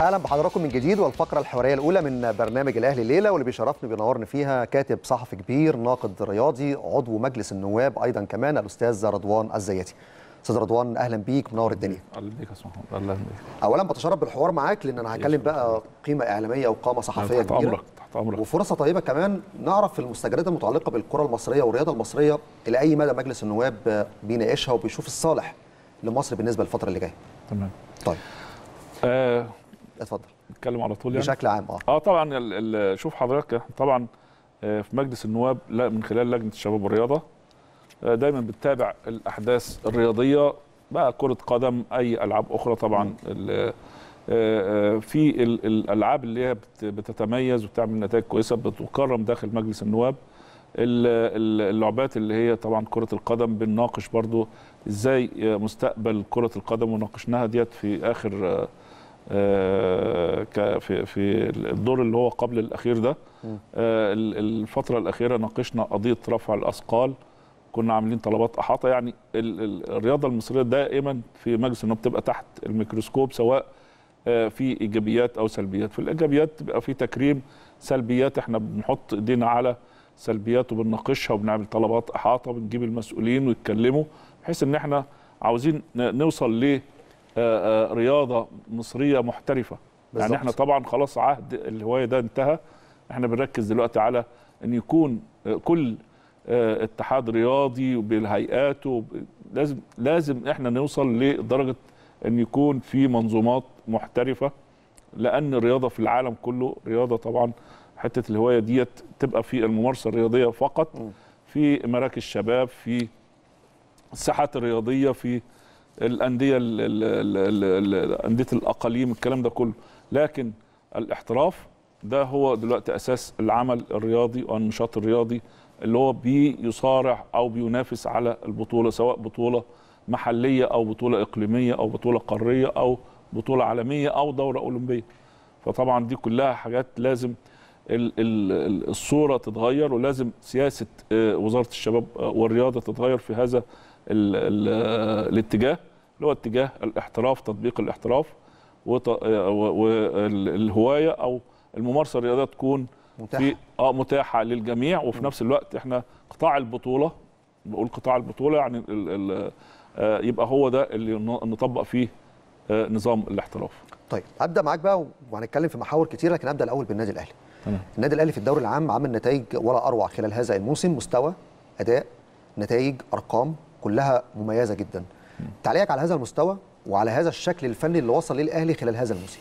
اهلا بحضراتكم من جديد والفقره الحواريه الاولى من برنامج الاهلي الليله واللي بيشرفني بينورني فيها كاتب صحفي كبير ناقد رياضي عضو مجلس النواب ايضا كمان الاستاذ رضوان الزياتي استاذ رضوان اهلا بيك منور الدنيا اهلا بيك يا استاذ محمد اهلا بيك اولا بتشرف بالحوار معاك لان انا هكلم بقى قيمه اعلاميه وقامه صحفيه تحت كبيره عمرك. تحت عمرك وفرصه طيبه كمان نعرف المستجدات المتعلقه بالكره المصريه والرياضه المصريه الى اي مدى مجلس النواب بيناقشها وبيشوف الصالح لمصر بالنسبه للفتره اللي جايه تمام طيب آه اتفضل نتكلم على طول يعني بشكل عام اه اه طبعا شوف حضرتك طبعا آه، في مجلس النواب من خلال لجنه الشباب والرياضه آه، دايما بتتابع الاحداث الرياضيه بقى كره قدم اي العاب اخرى طبعا آه، في الالعاب اللي هي بتتميز وبتعمل نتائج كويسه بتكرم داخل مجلس النواب اللعبات اللي هي طبعا كره القدم بنناقش برضو ازاي مستقبل كره القدم وناقشناها ديت في اخر آه، في في الدور اللي هو قبل الاخير ده آه، الفتره الاخيره ناقشنا قضيه رفع الاثقال كنا عاملين طلبات احاطه يعني الرياضه المصريه دائما في مجلس انه بتبقى تحت الميكروسكوب سواء آه، في ايجابيات او سلبيات في الايجابيات بيبقى في تكريم سلبيات احنا بنحط ايدينا على سلبيات وبنناقشها وبنعمل طلبات احاطه وبنجيب المسؤولين ويتكلموا بحيث ان احنا عاوزين نوصل ليه آه، آه، رياضه مصريه محترفه بالزبط. يعني احنا طبعا خلاص عهد الهوايه ده انتهى احنا بنركز دلوقتي على ان يكون آه، كل اتحاد رياضي بالهيئات لازم لازم احنا نوصل لدرجه ان يكون في منظومات محترفه لان الرياضه في العالم كله رياضه طبعا حته الهوايه ديت تبقى في الممارسه الرياضيه فقط في مراكز شباب في الساحات الرياضيه في الانديه انديه الاقاليم الكلام ده كله لكن الاحتراف ده هو دلوقتي اساس العمل الرياضي والنشاط الرياضي اللي هو بيصارع او بينافس على البطوله سواء بطوله محليه او بطوله اقليميه او بطوله قاريه او بطوله عالميه او دوره اولمبيه فطبعا دي كلها حاجات لازم الصوره تتغير ولازم سياسه آه، وزاره الشباب آه، والرياضه تتغير في هذا الاتجاه اللي هو اتجاه الاحتراف تطبيق الاحتراف والهوايه آه، او الممارسه الرياضيه تكون متاحه في اه متاحه للجميع وفي نفس الوقت احنا قطاع البطوله بقول قطاع البطوله يعني الـ الـ آه، يبقى هو ده اللي نطبق فيه آه، نظام الاحتراف. طيب ابدا معاك بقى وهنتكلم في محاور كتير لكن ابدا الاول بالنادي الاهلي. تمام. النادي الاهلي في الدوري العام عمل نتائج ولا اروع خلال هذا الموسم مستوى اداء نتائج ارقام كلها مميزه جدا. تعليقك على هذا المستوى وعلى هذا الشكل الفني اللي وصل للأهلي خلال هذا الموسم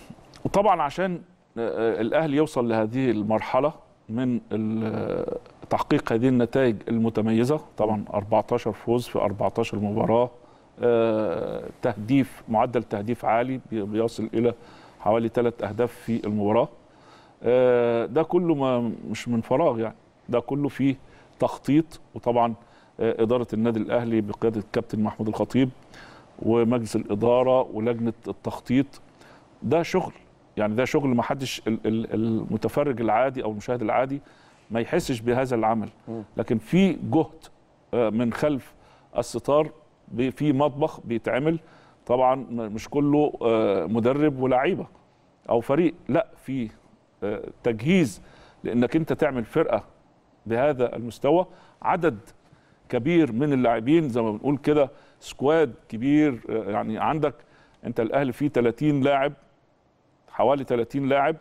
طبعا عشان آه، آه، الاهلي يوصل لهذه المرحله من آه، تحقيق هذه النتائج المتميزه طبعا 14 فوز في 14 مباراه تهديف معدل تهديف عالي بيصل الى حوالي ثلاث اهداف في المباراه ده كله ما مش من فراغ يعني ده كله فيه تخطيط وطبعا اداره النادي الاهلي بقياده الكابتن محمود الخطيب ومجلس الاداره ولجنه التخطيط ده شغل يعني ده شغل ما حدش المتفرج العادي او المشاهد العادي ما يحسش بهذا العمل لكن في جهد آه، من خلف الستار في مطبخ بيتعمل طبعا مش كله آه، مدرب ولاعيبه او فريق لا في آه، تجهيز لانك انت تعمل فرقه بهذا المستوى عدد كبير من اللاعبين زي ما بنقول كده سكواد كبير آه، يعني عندك انت الاهلي فيه 30 لاعب حوالي 30 لاعب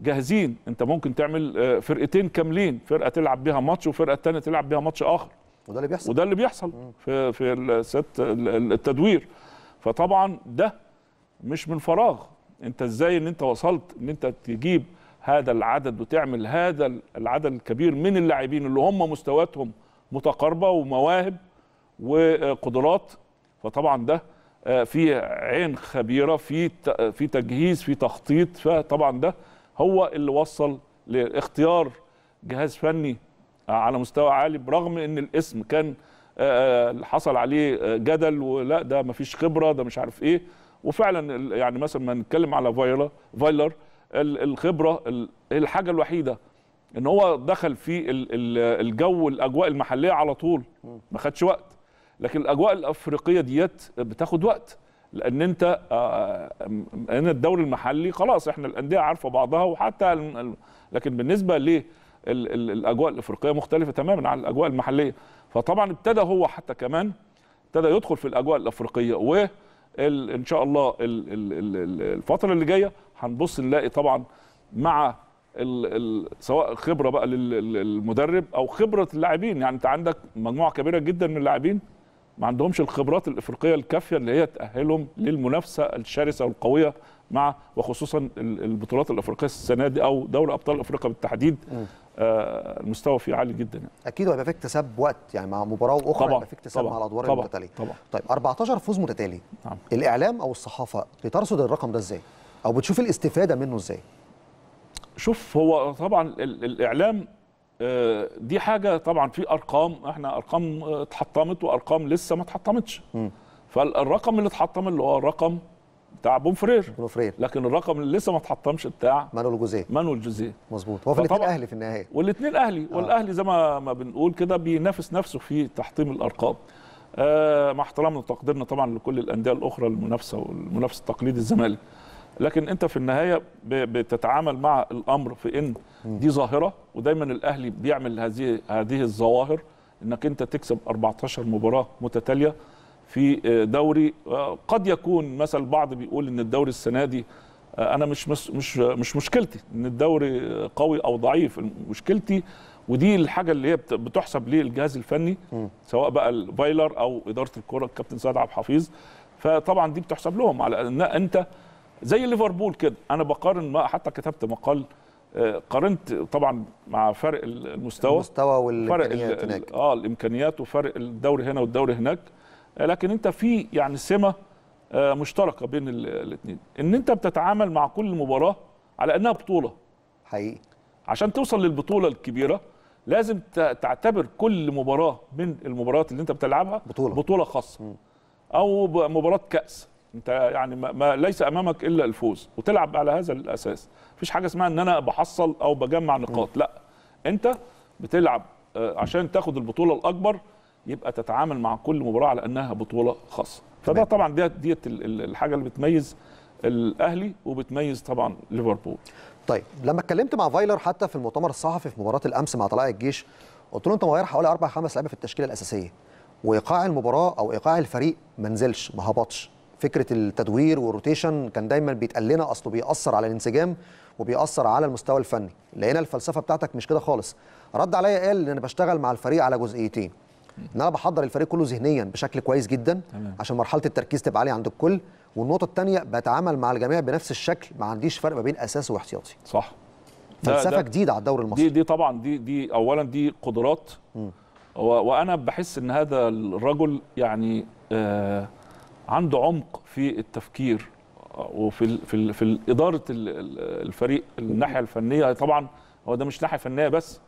جاهزين انت ممكن تعمل آه، فرقتين كاملين فرقه تلعب بيها ماتش وفرقه ثانيه تلعب بيها ماتش اخر وده اللي بيحصل وده اللي بيحصل في في ست التدوير فطبعا ده مش من فراغ انت ازاي ان انت وصلت ان انت تجيب هذا العدد وتعمل هذا العدد الكبير من اللاعبين اللي هم مستوياتهم متقاربه ومواهب وقدرات فطبعا ده آه، في عين خبيره في في تجهيز في تخطيط فطبعا ده هو اللي وصل لاختيار جهاز فني على مستوى عالي برغم ان الاسم كان آه، آه، حصل عليه جدل ولا ده ما فيش خبره ده مش عارف ايه وفعلا يعني مثلا ما نتكلم على فايلر فايلر الخبره الحاجه الوحيده ان هو دخل في الجو الاجواء المحليه على طول ما خدش وقت لكن الاجواء الافريقيه ديت بتاخد وقت لان انت آه، آه، ان الدوري المحلي خلاص احنا الانديه عارفه بعضها وحتى لكن بالنسبه للاجواء الافريقيه مختلفه تماما عن الاجواء المحليه فطبعا ابتدى هو حتى كمان ابتدى يدخل في الاجواء الافريقيه و ان شاء الله الفتره اللي جايه هنبص نلاقي طبعا مع الـ سواء خبره بقى للمدرب او خبره اللاعبين يعني انت عندك مجموعه كبيره جدا من اللاعبين ما عندهمش الخبرات الافريقيه الكافيه اللي هي تاهلهم للمنافسه الشرسه والقويه مع وخصوصا البطولات الافريقيه السنه دي او دوري ابطال افريقيا بالتحديد آه المستوى فيه عالي جدا يعني. اكيد هيبقى في اكتساب وقت يعني مع مباراه واخرى هيبقى في اكتساب مع الادوار طبعًا المتتاليه طبعًا طيب 14 فوز متتالي نعم. الاعلام او الصحافه بترصد الرقم ده ازاي او بتشوف الاستفاده منه ازاي شوف هو طبعا الاعلام آه، دي حاجه طبعا في ارقام احنا ارقام آه، اتحطمت وارقام لسه ما اتحطمتش فالرقم اللي اتحطم اللي هو الرقم بتاع بومفرير بومفرير لكن الرقم اللي لسه ما اتحطمش بتاع مانويل جوزيه مانويل جوزيه مظبوط هو في الاثنين اهلي في النهايه والاثنين اهلي آه. والاهلي زي ما ما بنقول كده بينافس نفسه في تحطيم الارقام آه مع احترامنا وتقديرنا طبعا لكل الانديه الاخرى المنافسه والمنافس التقليدي الزمالك لكن انت في النهايه بتتعامل مع الامر في ان دي ظاهره ودايما الاهلي بيعمل هذه هذه الظواهر انك انت تكسب 14 مباراه متتاليه في آه، دوري آه، قد يكون مثلا البعض بيقول ان الدوري السنه دي آه، انا مش مش مش, مش مشكلتي ان الدوري قوي او ضعيف مشكلتي ودي الحاجه اللي هي بتحسب للجهاز الفني سواء بقى الفايلر او اداره الكره الكابتن سيد عبد الحفيظ فطبعا دي بتحسب لهم على ان انت زي ليفربول كده انا بقارن ما حتى كتبت مقال آه، قارنت طبعا مع فرق المستوى المستوى والامكانيات هناك اه الامكانيات وفرق الدوري هنا والدوري هناك آه، لكن انت في يعني سمه آه، مشتركه بين الاثنين ان انت بتتعامل مع كل مباراه على انها بطوله حقيقي عشان توصل للبطوله الكبيره لازم تعتبر كل مباراه من المباريات اللي انت بتلعبها بطوله بطوله خاصه م. او مباراه كاس انت يعني ما, ما ليس امامك الا الفوز وتلعب على هذا الاساس مفيش حاجه اسمها ان انا بحصل او بجمع نقاط لا انت بتلعب آه، عشان تاخد البطوله الاكبر يبقى تتعامل مع كل مباراه على انها بطوله خاصه فده طبعا ديت ديت الحاجه اللي بتميز الاهلي وبتميز طبعا ليفربول طيب لما اتكلمت مع فايلر حتى في المؤتمر الصحفي في مباراه الامس مع طلائع الجيش قلت له انت مغير حوالي اربع خمس لعيبه في التشكيله الاساسيه وايقاع المباراه او ايقاع الفريق ما نزلش ما هبطش فكره التدوير والروتيشن كان دايما بيتقال لنا اصله بيأثر على الانسجام وبيأثر على المستوى الفني لقينا الفلسفه بتاعتك مش كده خالص رد عليا قال ان انا بشتغل مع الفريق على جزئيتين ان انا بحضر الفريق كله ذهنيا بشكل كويس جدا تمام. عشان مرحله التركيز تبقى عاليه عند الكل والنقطه الثانيه بتعامل مع الجميع بنفس الشكل ما عنديش فرق ما بين اساسي واحتياطي صح فلسفه جديده على الدوري المصري دي دي طبعا دي دي اولا دي قدرات م. وانا بحس ان هذا الرجل يعني آه عنده عمق في التفكير وفي الـ في الـ في اداره الفريق الناحيه الفنيه طبعا هو ده مش ناحيه فنيه بس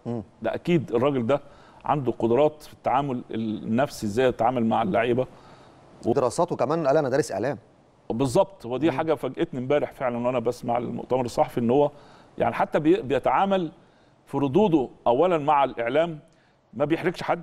ده اكيد الراجل ده عنده قدرات في التعامل النفسي ازاي يتعامل مع اللعيبه ودراساته دراساته كمان قال انا دارس اعلام بالظبط ودي دي حاجه فاجئتني امبارح فعلا وانا بسمع المؤتمر الصحفي ان هو يعني حتى بي... بيتعامل في ردوده اولا مع الاعلام ما بيحرجش حد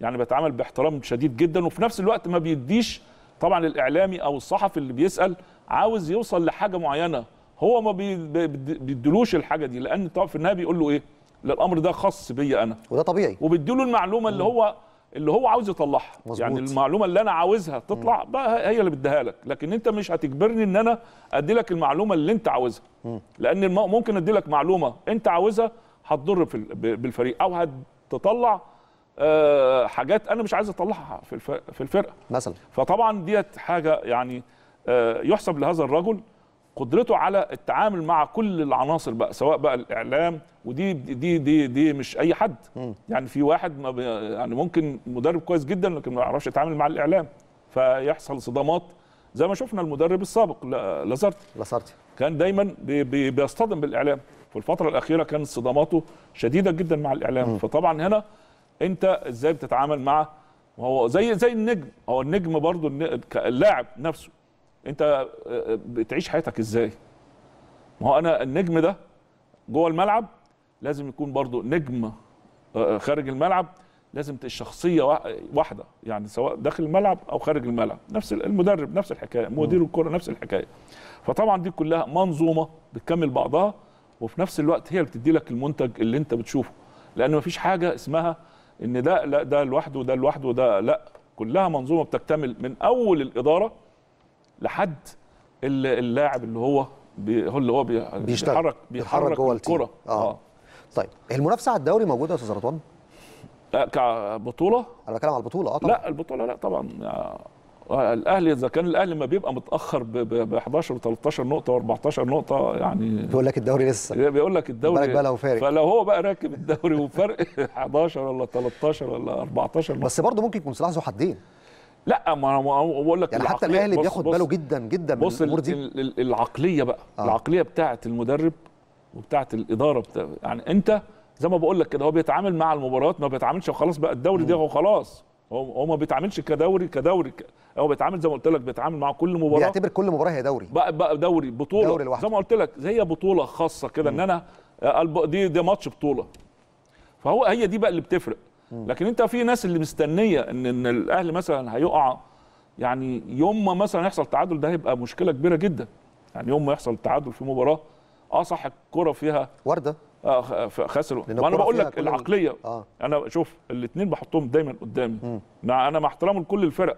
يعني بيتعامل باحترام شديد جدا وفي نفس الوقت ما بيديش طبعا الاعلامي او الصحفي اللي بيسال عاوز يوصل لحاجه معينه هو ما بيدلوش الحاجه دي لان طبعا في النهايه بيقول له ايه الامر ده خاص بيا انا وده طبيعي وبيديله المعلومه اللي هو اللي هو عاوز يطلعها يعني المعلومه اللي انا عاوزها تطلع بقى هي اللي بديها لك لكن انت مش هتجبرني ان انا ادي لك المعلومه اللي انت عاوزها لان ممكن ادي لك معلومه انت عاوزها هتضر بالفريق او هتطلع آه، حاجات انا مش عايز اطلعها في في الفرقه مثلا فطبعا ديت حاجه يعني آه، يحسب لهذا الرجل قدرته على التعامل مع كل العناصر بقى سواء بقى الاعلام ودي دي دي دي مش اي حد م. يعني في واحد ما يعني ممكن مدرب كويس جدا لكن ما يعرفش يتعامل مع الاعلام فيحصل صدامات زي ما شفنا المدرب السابق لازارتي لازارتي كان دايما بي بي بيصطدم بالاعلام في الفتره الاخيره كانت صداماته شديده جدا مع الاعلام م. فطبعا هنا انت ازاي بتتعامل مع هو زي زي النجم هو النجم برضو اللاعب نفسه انت آه، آه، بتعيش حياتك ازاي ما هو انا النجم ده جوه الملعب لازم يكون برضو نجم آه، خارج الملعب لازم الشخصيه واحده يعني سواء داخل الملعب او خارج الملعب نفس المدرب نفس الحكايه مدير الكره نفس الحكايه فطبعا دي كلها منظومه بتكمل بعضها وفي نفس الوقت هي اللي بتدي لك المنتج اللي انت بتشوفه لان مفيش حاجه اسمها ان ده لا ده لوحده ده لوحده ده لا كلها منظومه بتكتمل من اول الاداره لحد اللاعب اللي هو بي هو اللي هو بيحرك بيحرك جوه الكره آه. اه طيب المنافسه على الدوري موجوده يا استاذ رضوان؟ لا كبطوله انا بتكلم على البطوله اه طبعا لا البطوله لا طبعا آه. الاهلي اذا كان الاهلي ما بيبقى متاخر ب 11 و13 نقطه و14 نقطه يعني بيقول لك الدوري لسه بيقول لك الدوري بقى لو فارق فلو هو بقى راكب الدوري وفرق 11 ولا 13 ولا 14 نقطة. بس برضه ممكن يكون سلاح ذو حدين لا ما انا بقول لك يعني حتى الاهلي بياخد باله جدا جدا من الامور دي العقليه بقى آه. العقليه بتاعه المدرب وبتاعه الاداره بتاعت يعني انت زي ما بقول لك كده هو بيتعامل مع المباريات ما بيتعاملش وخلاص بقى الدوري ده هو خلاص هو ما بيتعاملش كدوري كدوري هو بيتعامل زي ما قلت لك بيتعامل مع كل مباراه بيعتبر كل مباراه هي دوري بقى, بقى دوري بطوله دوري لوحده زي ما قلت لك زي بطوله خاصه كده ان انا آه، دي ده ماتش بطوله فهو هي دي بقى اللي بتفرق لكن انت في ناس اللي مستنيه ان ان الاهلي مثلا هيقع يعني يوم ما مثلا يحصل تعادل ده هيبقى مشكله كبيره جدا يعني يوم ما يحصل تعادل في مباراه اه صح الكره فيها ورده اه خسروا وانا بقول لك العقليه آه. انا شوف الاثنين بحطهم دايما قدامي مع انا مع احترامي لكل الفرق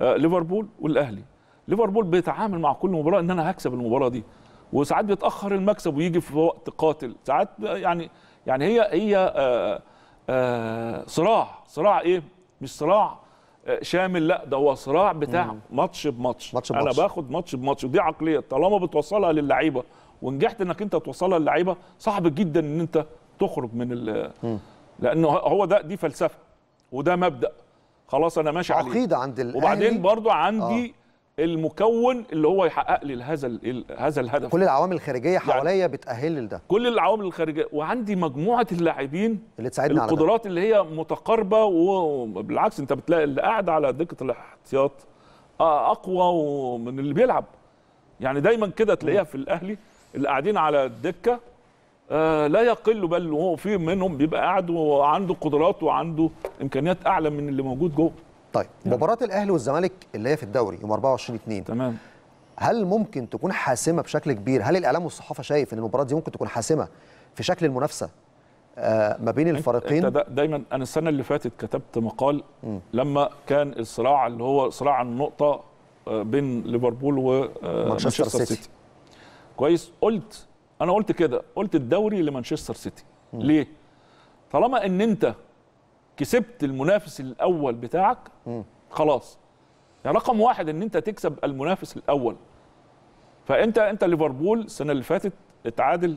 آه، ليفربول والاهلي ليفربول بيتعامل مع كل مباراه ان انا هكسب المباراه دي وساعات بيتاخر المكسب ويجي في وقت قاتل ساعات يعني يعني هي هي آآ آه، آآ آه، صراع صراع ايه مش صراع شامل لا ده هو صراع بتاع ماتش بماتش ماتش انا باخد ماتش بماتش ودي عقليه طالما بتوصلها للعيبه ونجحت انك انت توصلها للعيبه صعب جدا ان انت تخرج من لانه هو ده دي فلسفه وده مبدا خلاص انا ماشي عليه عقيده عند الاهلي وبعدين برضو عندي آه. المكون اللي هو يحقق لي هذا هذا الهدف كل العوامل الخارجيه يعني حواليا يعني بتاهل لده كل العوامل الخارجيه وعندي مجموعه اللاعبين اللي تساعدني على القدرات اللي هي متقاربه وبالعكس انت بتلاقي اللي قاعد على دكه الاحتياط آه، اقوى من اللي بيلعب يعني دايما كده تلاقيها في الاهلي اللي قاعدين على الدكه آه، لا يقل بل هو في منهم بيبقى قاعد وعنده قدرات وعنده امكانيات اعلى من اللي موجود جوه طيب يعني. مباراه الاهلي والزمالك اللي هي في الدوري يوم 24 2 تمام هل ممكن تكون حاسمه بشكل كبير هل الاعلام والصحافه شايف ان المباراه دي ممكن تكون حاسمه في شكل المنافسه آه، ما بين الفريقين انت دايما انا السنه اللي فاتت كتبت مقال م. لما كان الصراع اللي هو صراع النقطه آه، بين ليفربول ومانشستر سيتي كويس قلت انا قلت كده قلت الدوري لمانشستر سيتي م. ليه طالما ان انت كسبت المنافس الاول بتاعك م. خلاص يعني رقم واحد ان انت تكسب المنافس الاول فانت انت ليفربول السنه اللي فاتت اتعادل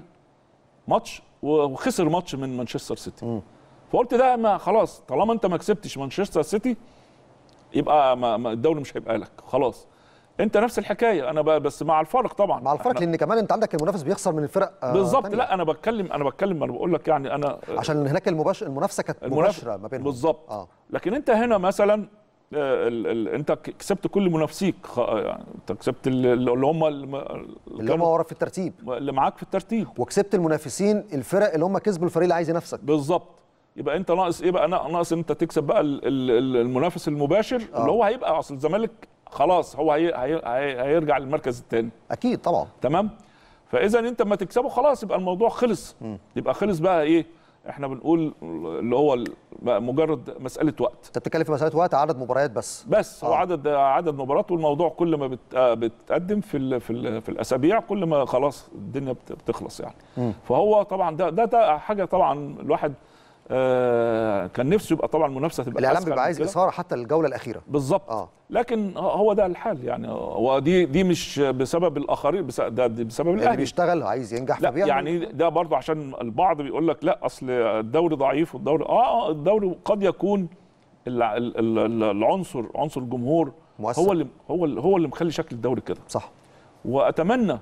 ماتش وخسر ماتش من مانشستر سيتي م. فقلت ده ما خلاص طالما انت ما كسبتش مانشستر سيتي يبقى ما الدوري مش هيبقى لك خلاص انت نفس الحكايه انا بس مع الفارق طبعا مع الفارق لان كمان انت عندك المنافس بيخسر من الفرق آه بالظبط لا انا بتكلم انا بتكلم انا بقول لك يعني انا عشان هناك المباشر المنافسه كانت مباشره ما بينهم بالظبط آه. لكن انت هنا مثلا آه، ال ال انت كسبت كل منافسيك آه، يعني انت كسبت اللي هم اللي هم ورا في الترتيب اللي معاك في الترتيب وكسبت المنافسين الفرق اللي هم كسبوا الفريق اللي عايز ينافسك بالظبط يبقى انت ناقص ايه بقى ناقص انت تكسب بقى المنافس المباشر آه. اللي هو هيبقى اصل الزمالك خلاص هو هي هي هي هيرجع للمركز الثاني اكيد طبعا تمام فاذا انت ما تكسبه خلاص يبقى الموضوع خلص م. يبقى خلص بقى ايه احنا بنقول اللي هو مجرد مساله وقت انت بتتكلم في مساله وقت عدد مباريات بس بس آه. هو عدد عدد مباريات والموضوع كل ما آه، بتقدم في الـ في, الـ في الاسابيع كل ما خلاص الدنيا بتخلص يعني م. فهو طبعا ده, ده حاجه طبعا الواحد آه، كان نفسه يبقى طبعا المنافسه تبقى الاعلام بيبقى عايز اثاره حتى الجوله الاخيره بالظبط آه. لكن هو ده الحال يعني هو دي دي مش بسبب الاخرين بس ده بسبب الاهلي اللي بيشتغل عايز ينجح لا يعني ده برضه عشان البعض بيقول لك لا اصل الدوري ضعيف والدوري اه, آه، الدوري قد يكون العنصر عنصر الجمهور مؤثر. هو اللي هو اللي هو اللي مخلي شكل الدوري كده صح واتمنى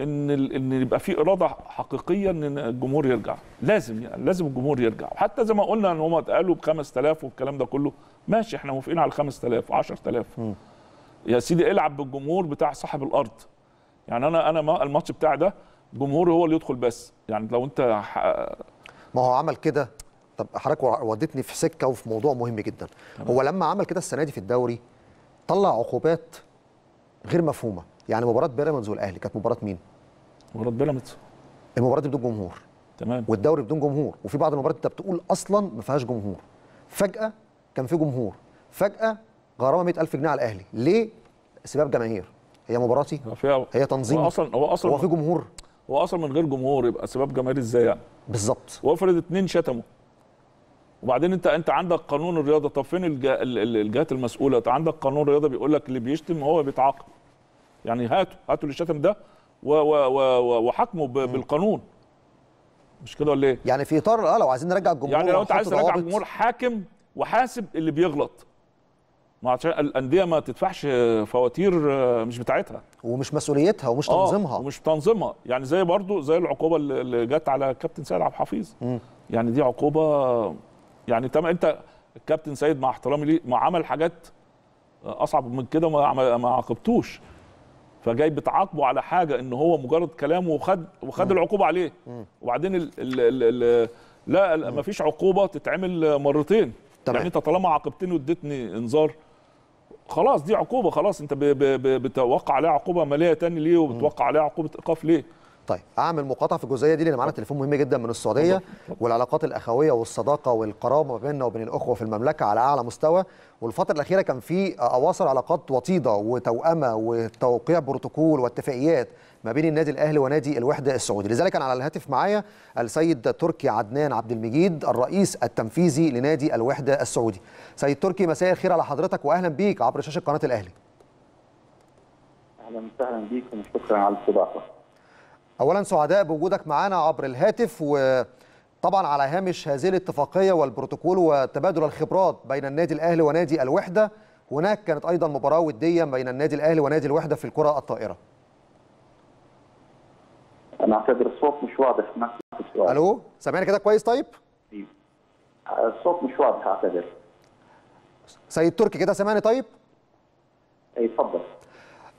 ان ان يبقى في اراده حقيقيه ان الجمهور يرجع لازم يعني لازم الجمهور يرجع وحتى زي ما قلنا ان هم اتقالوا ب 5000 والكلام ده كله ماشي احنا موافقين على 5000 10000 يا سيدي العب بالجمهور بتاع صاحب الارض يعني انا انا الماتش بتاعي ده جمهوري هو اللي يدخل بس يعني لو انت ما هو عمل كده طب حضرتك وديتني في سكه وفي موضوع مهم جدا طبعا. هو لما عمل كده السنه دي في الدوري طلع عقوبات غير مفهومه يعني مباراه بيراميدز والاهلي كانت مباراه مين؟ مباراه بيراميدز المباراه دي بدون جمهور تمام والدوري بدون جمهور وفي بعض المباريات انت بتقول اصلا ما فيهاش جمهور فجاه كان في جمهور فجاه غرامه 100000 جنيه على الاهلي ليه؟ سباب جماهير هي مباراتي هي تنظيم هو اصلا هو اصلا هو في جمهور هو اصلا من غير جمهور يبقى سباب جماهير ازاي يعني؟ بالظبط وافرض اتنين شتموا وبعدين انت انت عندك قانون الرياضه طب فين الجهات المسؤوله؟ انت عندك قانون الرياضه بيقول لك اللي بيشتم هو بيتعاقب يعني هاتوا هاتوا اللي شتم ده وحاكمه بالقانون مش كده ولا ايه؟ يعني في اطار اه لو عايزين نرجع الجمهور يعني لو انت عايز ترجع الجمهور حاكم وحاسب اللي بيغلط ما عشان الانديه ما تدفعش فواتير آه، مش بتاعتها ومش مسؤوليتها ومش آه، تنظيمها آه ومش تنظيمها يعني زي برضو زي العقوبه اللي جت على كابتن سيد عبد الحفيظ يعني دي عقوبه يعني تم انت الكابتن سيد مع احترامي ليه ما عمل حاجات آه، اصعب من كده ما عاقبتوش فجاي بتعاقبه على حاجه ان هو مجرد كلامه وخد وخد العقوبه عليه وبعدين ال ال ال الـ لا ما فيش عقوبه تتعمل مرتين طبعا. يعني انت طالما عاقبتني واديتني انذار خلاص دي عقوبه خلاص انت بتوقع عليها عقوبه ماليه تاني ليه وبتوقع عليها عقوبه ايقاف ليه طيب اعمل مقاطعه في الجزئيه دي لان معانا تليفون مهم جدا من السعوديه والعلاقات الاخويه والصداقه والقرابه ما بيننا وبين الاخوه في المملكه على اعلى مستوى والفتره الاخيره كان في اواصر علاقات وطيده وتوامه وتوقيع بروتوكول واتفاقيات ما بين النادي الاهلي ونادي الوحده السعودي لذلك كان على الهاتف معايا السيد تركي عدنان عبد المجيد الرئيس التنفيذي لنادي الوحده السعودي سيد تركي مساء الخير على حضرتك واهلا بيك عبر شاشه قناه الاهلي اهلا وسهلا بيكم وشكرا على الاستضافه اولا سعداء بوجودك معانا عبر الهاتف وطبعا على هامش هذه الاتفاقيه والبروتوكول وتبادل الخبرات بين النادي الاهلي ونادي الوحده هناك كانت ايضا مباراه وديه بين النادي الاهلي ونادي الوحده في الكره الطائره انا اعتذر الصوت مش واضح ما سمعت الو سامعني كده كويس طيب إيه. الصوت مش واضح اعتذر سيد تركي كده سامعني طيب اي اتفضل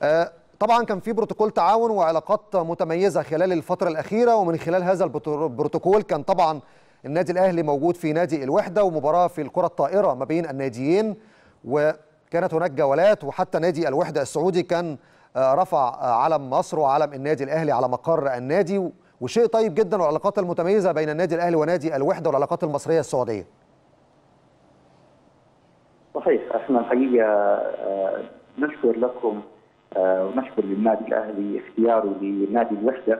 آه، طبعا كان في بروتوكول تعاون وعلاقات متميزه خلال الفتره الاخيره ومن خلال هذا البروتوكول كان طبعا النادي الاهلي موجود في نادي الوحده ومباراه في الكره الطائره ما بين الناديين وكانت هناك جولات وحتى نادي الوحده السعودي كان آه، رفع آه، علم مصر وعلم النادي الاهلي على مقر النادي وشيء طيب جدا والعلاقات المتميزه بين النادي الاهلي ونادي الوحده والعلاقات المصريه السعوديه. صحيح احنا الحقيقه آه، نشكر لكم آه، ونشكر للنادي الاهلي اختياره لنادي الوحده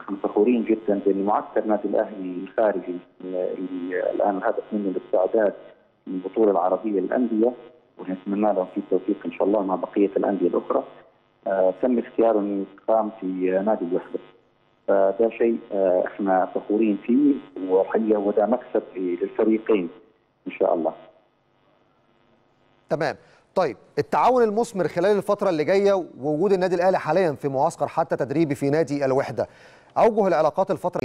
نحن فخورين جدا بمعسكر معسكر نادي الاهلي الخارجي اللي الان الهدف منه الاستعداد للبطوله العربيه للانديه ونتمنى لهم في التوفيق ان شاء الله مع بقيه الانديه الاخرى آه، تم اختياره انه يقام في نادي الوحده فده شيء آه، احنا فخورين فيه وحقيقه هو ده مكسب للفريقين ان شاء الله تمام طيب التعاون المثمر خلال الفترة اللي جاية ووجود النادي الأهلي حاليا في معسكر حتى تدريبي في نادي الوحدة أوجه العلاقات الفترة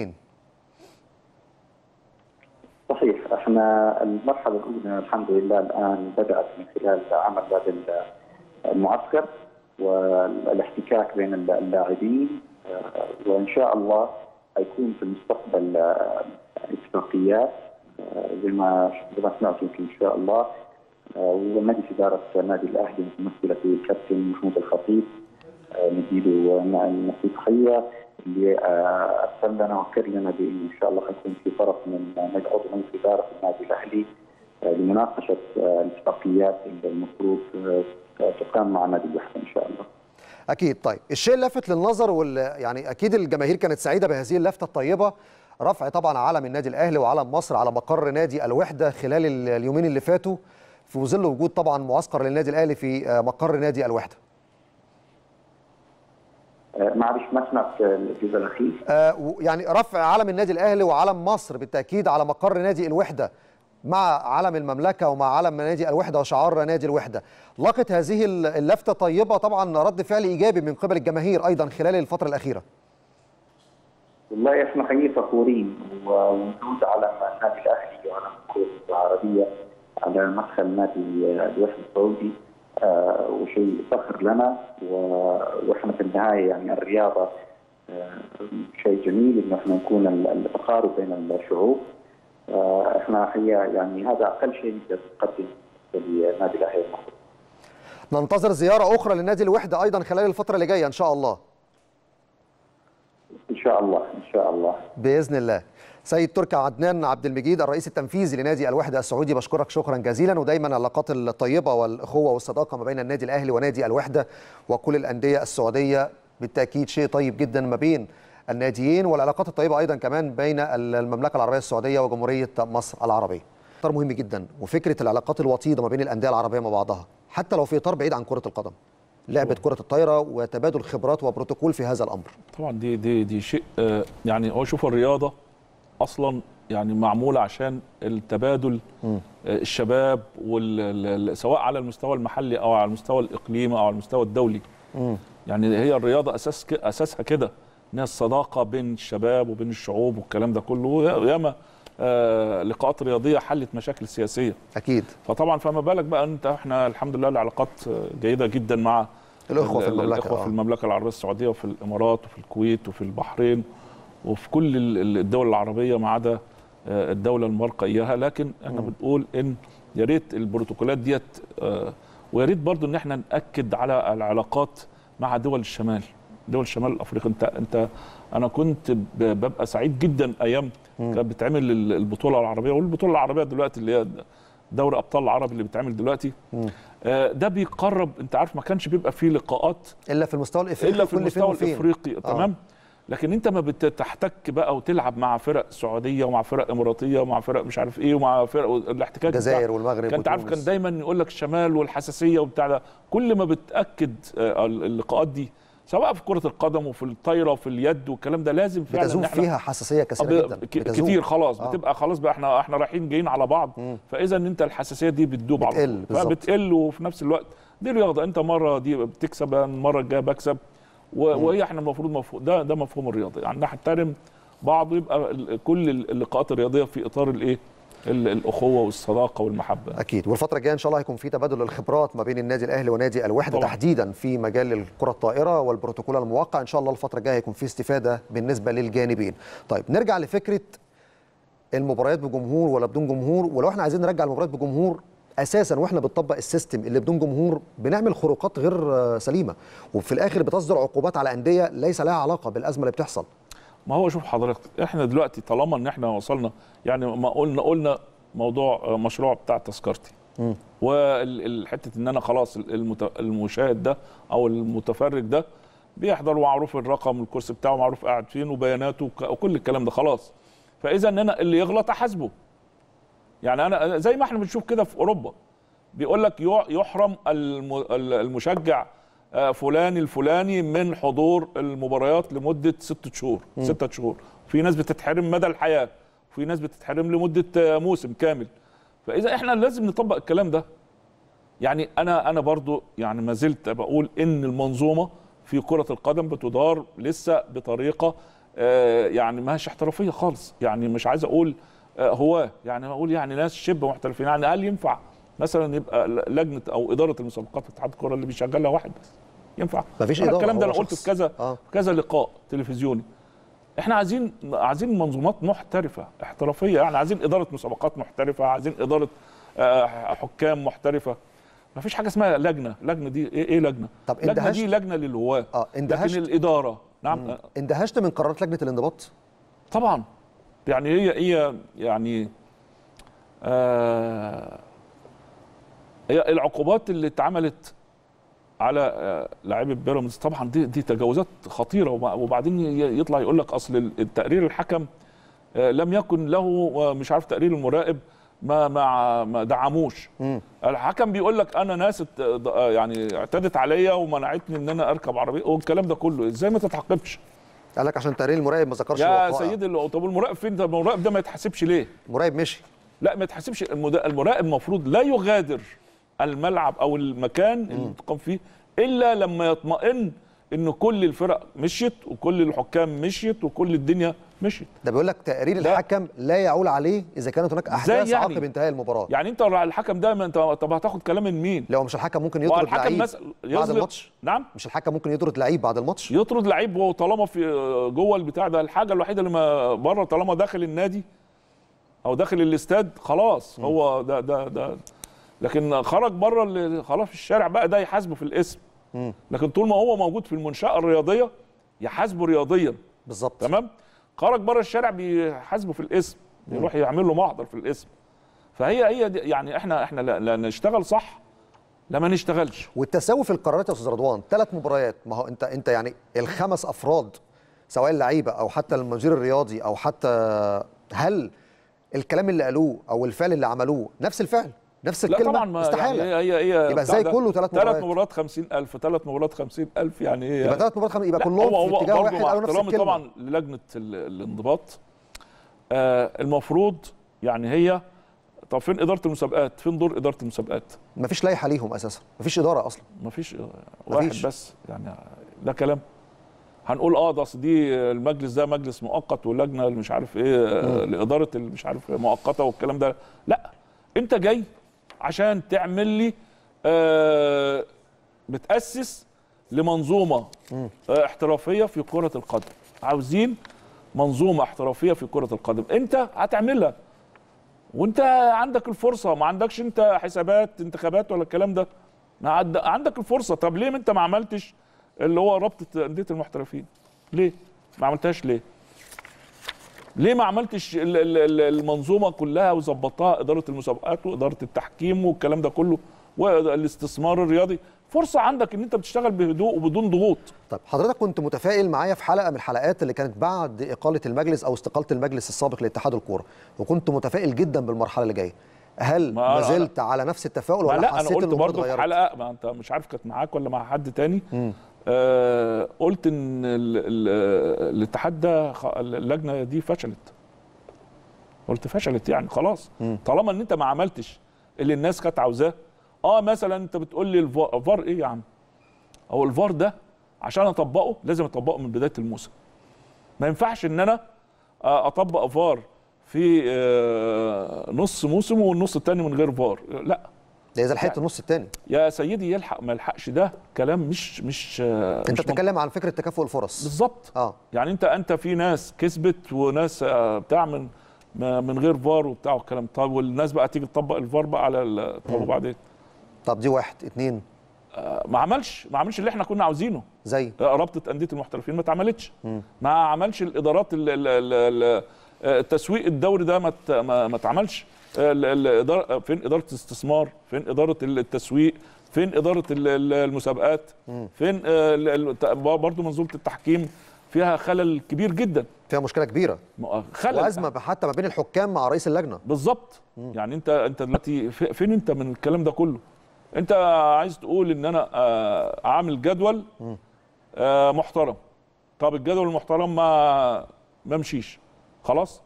صحيح احنا المرحلة الأولى الحمد لله الآن بدأت من خلال عمل هذا المعسكر والاحتكاك بين اللاعبين وإن شاء الله هيكون في المستقبل اتفاقيات زي ما سمعتوا سمعت يمكن ان شاء الله ومجلس اداره نادي الاهلي ممثله في الكابتن محمود الخطيب آه، نديله نصيب حيه اللي ارسل لنا واكد لنا بان ان شاء الله حيكون في طرف من عضو مجلس اداره النادي الاهلي آه، لمناقشه آه، الاتفاقيات اللي المفروض تقام مع نادي الوحده ان شاء الله. اكيد طيب الشيء اللافت للنظر وال يعني اكيد الجماهير كانت سعيده بهذه اللفته الطيبه رفع طبعا علم النادي الاهلي وعلم مصر على مقر نادي الوحده خلال اليومين اللي فاتوا في ظل وجود طبعا معسكر للنادي الاهلي في آه، مقر نادي الوحده آه، معلش ما سمعت الجزء الاخير آه، يعني رفع علم النادي الاهلي وعلم مصر بالتاكيد على مقر نادي الوحده مع علم المملكه ومع علم نادي الوحده وشعار نادي الوحده لقت هذه اللفته طيبه طبعا رد فعل ايجابي من قبل الجماهير ايضا خلال الفتره الاخيره والله احنا حقيقه فخورين ونعود على النادي الاهلي وعلى الكره العربيه على مدخل نادي الوحده السعودي آه، وشيء فخر لنا واحنا في النهايه يعني الرياضه آه، شيء جميل انه احنا نكون التقارب بين الشعوب آه، احنا الحقيقه يعني هذا اقل شيء نقدر نقدم لنادي الاهلي ننتظر زياره اخرى لنادي الوحده ايضا خلال الفتره اللي جايه ان شاء الله. ان شاء الله ان شاء الله. باذن الله. سيد تركي عدنان عبد المجيد الرئيس التنفيذي لنادي الوحده السعودي بشكرك شكرا جزيلا ودايما العلاقات الطيبه والاخوه والصداقه ما بين النادي الاهلي ونادي الوحده وكل الانديه السعوديه بالتاكيد شيء طيب جدا ما بين الناديين والعلاقات الطيبه ايضا كمان بين المملكه العربيه السعوديه وجمهوريه مصر العربيه. اطار مهم جدا وفكره العلاقات الوطيده ما بين الانديه العربيه مع بعضها حتى لو في اطار بعيد عن كره القدم. لعبه كره الطايره وتبادل خبرات وبروتوكول في هذا الامر. طبعا دي دي دي شيء آه، يعني هو شوف الرياضه اصلا يعني معموله عشان التبادل م. آه، الشباب وال... سواء على المستوى المحلي او على المستوى الاقليمي او على المستوى الدولي م. يعني هي الرياضه اساس ك... اساسها كده انها الصداقه بين الشباب وبين الشعوب والكلام ده كله وياما آه لقاءات رياضيه حلت مشاكل سياسيه اكيد فطبعا فما بالك بقى انت احنا الحمد لله العلاقات آه، جيده جدا مع الاخوه في المملكه الاخوه في آه. المملكه العربيه السعوديه وفي الامارات وفي الكويت وفي البحرين وفي كل الدول العربيه ما عدا آه، الدوله المارقه اياها لكن احنا بنقول ان يا ريت البروتوكولات ديت آه، ويا ريت برضه ان احنا ناكد على العلاقات مع دول الشمال دول شمال افريقيا انت انت انا كنت ببقى سعيد جدا ايام كانت بتعمل البطوله العربيه والبطوله العربيه دلوقتي اللي هي دوري ابطال العرب اللي بيتعمل دلوقتي آه، ده بيقرب انت عارف ما كانش بيبقى فيه لقاءات الا في المستوى الافريقي الا في المستوى الافريقي تمام آه. لكن انت ما بتحتك بقى وتلعب مع فرق سعوديه ومع فرق اماراتيه ومع فرق مش عارف ايه ومع فرق الاحتكاك الجزائر والمغرب كنت عارف كان دايما يقول لك الشمال والحساسيه وبتاع ده كل ما بتاكد آه، اللقاءات دي سواء في كره القدم وفي الطايره وفي اليد والكلام ده لازم فعلا بتزوم فيها حساسيه كثيره آه، جدا بتزوم. كتير خلاص آه. بتبقى خلاص بقى احنا احنا رايحين جايين على بعض فاذا انت الحساسيه دي بتدوب بتقل على بتقل وفي نفس الوقت دي رياضه انت مره دي بتكسب المره الجايه بكسب وهي احنا المفروض مفهوم ده ده مفهوم الرياضه يعني نحترم بعض يبقى كل اللقاءات الرياضيه في اطار الايه الاخوه والصداقه والمحبه اكيد والفتره الجايه ان شاء الله هيكون في تبادل الخبرات ما بين النادي الاهلي ونادي الوحده طبعا. تحديدا في مجال الكره الطائره والبروتوكول الموقع ان شاء الله الفتره الجايه هيكون في استفاده بالنسبه للجانبين طيب نرجع لفكره المباريات بجمهور ولا بدون جمهور ولو احنا عايزين نرجع المباريات بجمهور اساسا واحنا بنطبق السيستم اللي بدون جمهور بنعمل خروقات غير آه، سليمه وفي الاخر بتصدر عقوبات على انديه ليس لها علاقه بالازمه اللي بتحصل ما هو شوف حضرتك احنا دلوقتي طالما ان احنا وصلنا يعني ما قلنا قلنا موضوع آه، مشروع بتاع تذكرتي والحته ان انا خلاص المشاهد ده او المتفرج ده بيحضر ومعروف الرقم الكرسي بتاعه معروف قاعد فين وبياناته وكل الكلام ده خلاص فاذا ان انا اللي يغلط احاسبه يعني انا زي ما احنا بنشوف كده في اوروبا بيقول لك يحرم المشجع آه، فلان الفلاني من حضور المباريات لمده ست شهور ستة شهور في ناس بتتحرم مدى الحياه وفي ناس بتتحرم لمده آه، موسم كامل فاذا احنا لازم نطبق الكلام ده يعني انا انا برضو يعني ما زلت بقول ان المنظومه في كره القدم بتدار لسه بطريقه آه، يعني ماهيش احترافيه خالص يعني مش عايز اقول هواه يعني اقول يعني ناس شبه محترفين يعني هل ينفع مثلا يبقى لجنه او اداره المسابقات في اتحاد الكره اللي بيشغلها واحد بس ينفع مفيش اداره الكلام ده انا قلته في كذا آه. في كذا لقاء تلفزيوني احنا عايزين عايزين منظومات محترفه احترافيه يعني عايزين اداره مسابقات محترفه عايزين اداره آه، حكام محترفه ما فيش حاجه اسمها لجنه لجنه دي ايه, إيه لجنه طب لجنه دي لجنه للهواه آه اندهشت... لكن الاداره نعم اندهشت من قرارات لجنه الانضباط طبعا يعني هي هي يعني آه هي العقوبات اللي اتعملت على آه لاعبي بيراميدز طبعا دي دي تجاوزات خطيره وبعدين يطلع يقول لك اصل التقرير الحكم آه لم يكن له آه، مش عارف تقرير المراقب ما ما ما دعموش مم. الحكم بيقول لك انا ناس يعني اعتدت عليا ومنعتني ان انا اركب عربيه والكلام ده كله ازاي ما تتعاقبش قال لك عشان تقرير المراقب ما ذكرش يا سيدي اللي طب المراقب فين طب المراقب ده ما يتحاسبش ليه؟ المراقب مشي لا ما يتحاسبش المراقب المفروض لا يغادر الملعب او المكان م. اللي تقام فيه الا لما يطمئن ان كل الفرق مشيت وكل الحكام مشيت وكل الدنيا مشيت ده بيقول لك تقرير الحكم لا يعول عليه اذا كانت هناك احداث يعني؟ عقب انتهاء المباراه يعني انت الحكم ده انت طب هتاخد كلام من مين لو مش الحكم ممكن يطرد لعيب بعد الماتش نعم مش الحكم ممكن يطرد لعيب بعد الماتش يطرد لعيب وطالما في جوه البتاع ده الحاجه الوحيده اللي ما بره طالما داخل النادي او داخل الاستاد خلاص هو ده ده ده لكن خرج بره خلاص في الشارع بقى ده يحاسبه في الاسم لكن طول ما هو موجود في المنشاه الرياضيه يحاسبه رياضيا بالظبط تمام خرج بره الشارع بيحاسبه في الاسم يروح يعمل له محضر في الاسم فهي هي يعني احنا احنا لا, لا نشتغل صح لا ما نشتغلش والتساوي في القرارات يا استاذ رضوان ثلاث مباريات ما هو انت انت يعني الخمس افراد سواء اللعيبه او حتى المدير الرياضي او حتى هل الكلام اللي قالوه او الفعل اللي عملوه نفس الفعل نفس الكلمه لا طبعا ما استحاله يعني هي هي يبقى ازاي كله ثلاث مباريات ثلاث مباريات 50000 ثلاث مباريات 50000 يعني ايه يبقى ثلاث مباريات خم... يبقى كلهم هو في اتجاه واحد او نفس الكلمه طبعا للجنه الانضباط آه المفروض يعني هي طب فين اداره المسابقات؟ فين دور اداره المسابقات؟ مفيش لائحه ليهم اساسا، مفيش اداره اصلا مفيش واحد مفيش. بس يعني ده كلام هنقول اه ده دي المجلس ده مجلس مؤقت واللجنه اللي مش عارف ايه لاداره مش عارف إيه مؤقته والكلام ده لا انت جاي عشان تعمل لي آه بتاسس لمنظومه آه احترافيه في كره القدم عاوزين منظومه احترافيه في كره القدم انت هتعملها وانت عندك الفرصه ما عندكش انت حسابات انتخابات ولا الكلام ده عندك الفرصه طب ليه ما انت ما عملتش اللي هو رابطه انديه المحترفين ليه ما عملتهاش ليه ليه ما عملتش المنظومه كلها وظبطتها اداره المسابقات واداره التحكيم والكلام ده كله والاستثمار الرياضي فرصه عندك ان انت بتشتغل بهدوء وبدون ضغوط طيب حضرتك كنت متفائل معايا في حلقه من الحلقات اللي كانت بعد اقاله المجلس او استقاله المجلس السابق لاتحاد الكوره وكنت متفائل جدا بالمرحله اللي جايه هل ما, ما زلت على نفس التفاؤل ولا لا انا قلت برضه في حلقه ما انت مش عارف كانت معاك ولا مع حد تاني آه، قلت ان الاتحاد ده اللجنه دي فشلت قلت فشلت يعني خلاص طالما ان انت ما عملتش اللي الناس كانت عاوزاه اه مثلا انت بتقول لي الفار ايه يا عم هو الفار ده عشان اطبقه لازم اطبقه من بدايه الموسم ما ينفعش ان انا اطبق فار في آه، نص موسم والنص الثاني من غير فار لا ده اذا لحقت يعني النص الثاني يا سيدي يلحق ما يلحقش ده كلام مش مش انت بتتكلم عن فكره تكافؤ الفرص بالظبط اه يعني انت انت في ناس كسبت وناس آه، بتاع من من غير فار وبتاع والكلام طب والناس بقى تيجي تطبق الفار بقى على طب وبعدين طب دي واحد اثنين آه، ما عملش ما عملش اللي احنا كنا عاوزينه زي آه، رابطه انديه المحترفين ما اتعملتش ما عملش الادارات التسويق الدوري ده ما ما اتعملش فين اداره الاستثمار فين اداره التسويق فين اداره المسابقات فين آه، برضه منظومه التحكيم فيها خلل كبير جدا فيها مشكله كبيره آه، خلل وازمه حتى ما بين الحكام مع رئيس اللجنه بالظبط يعني انت انت دلوقتي فين انت من الكلام ده كله انت عايز تقول ان انا آه، عامل جدول محترم طب الجدول المحترم ما ما مشيش خلاص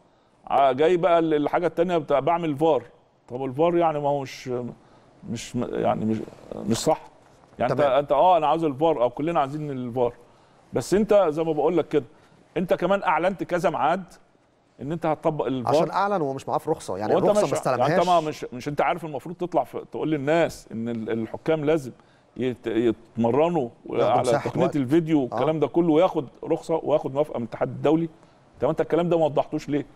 آه، جاي بقى الحاجه الثانيه بعمل فار طب الفار يعني ما هو مش مش يعني مش مش صح يعني انت انت اه انا عاوز الفار او كلنا عايزين الفار بس انت زي ما بقول لك كده انت كمان اعلنت كذا ميعاد ان انت هتطبق الفار عشان اعلن ومش معاه في رخصه يعني الرخصه ما استلمهاش يعني انت ما مش مش انت عارف المفروض تطلع تقول للناس ان الحكام لازم يتمرنوا على تقنيه الفيديو آه. والكلام آه. ده كله وياخد رخصه وياخد موافقه من الاتحاد الدولي طب انت الكلام ده ما وضحتوش ليه؟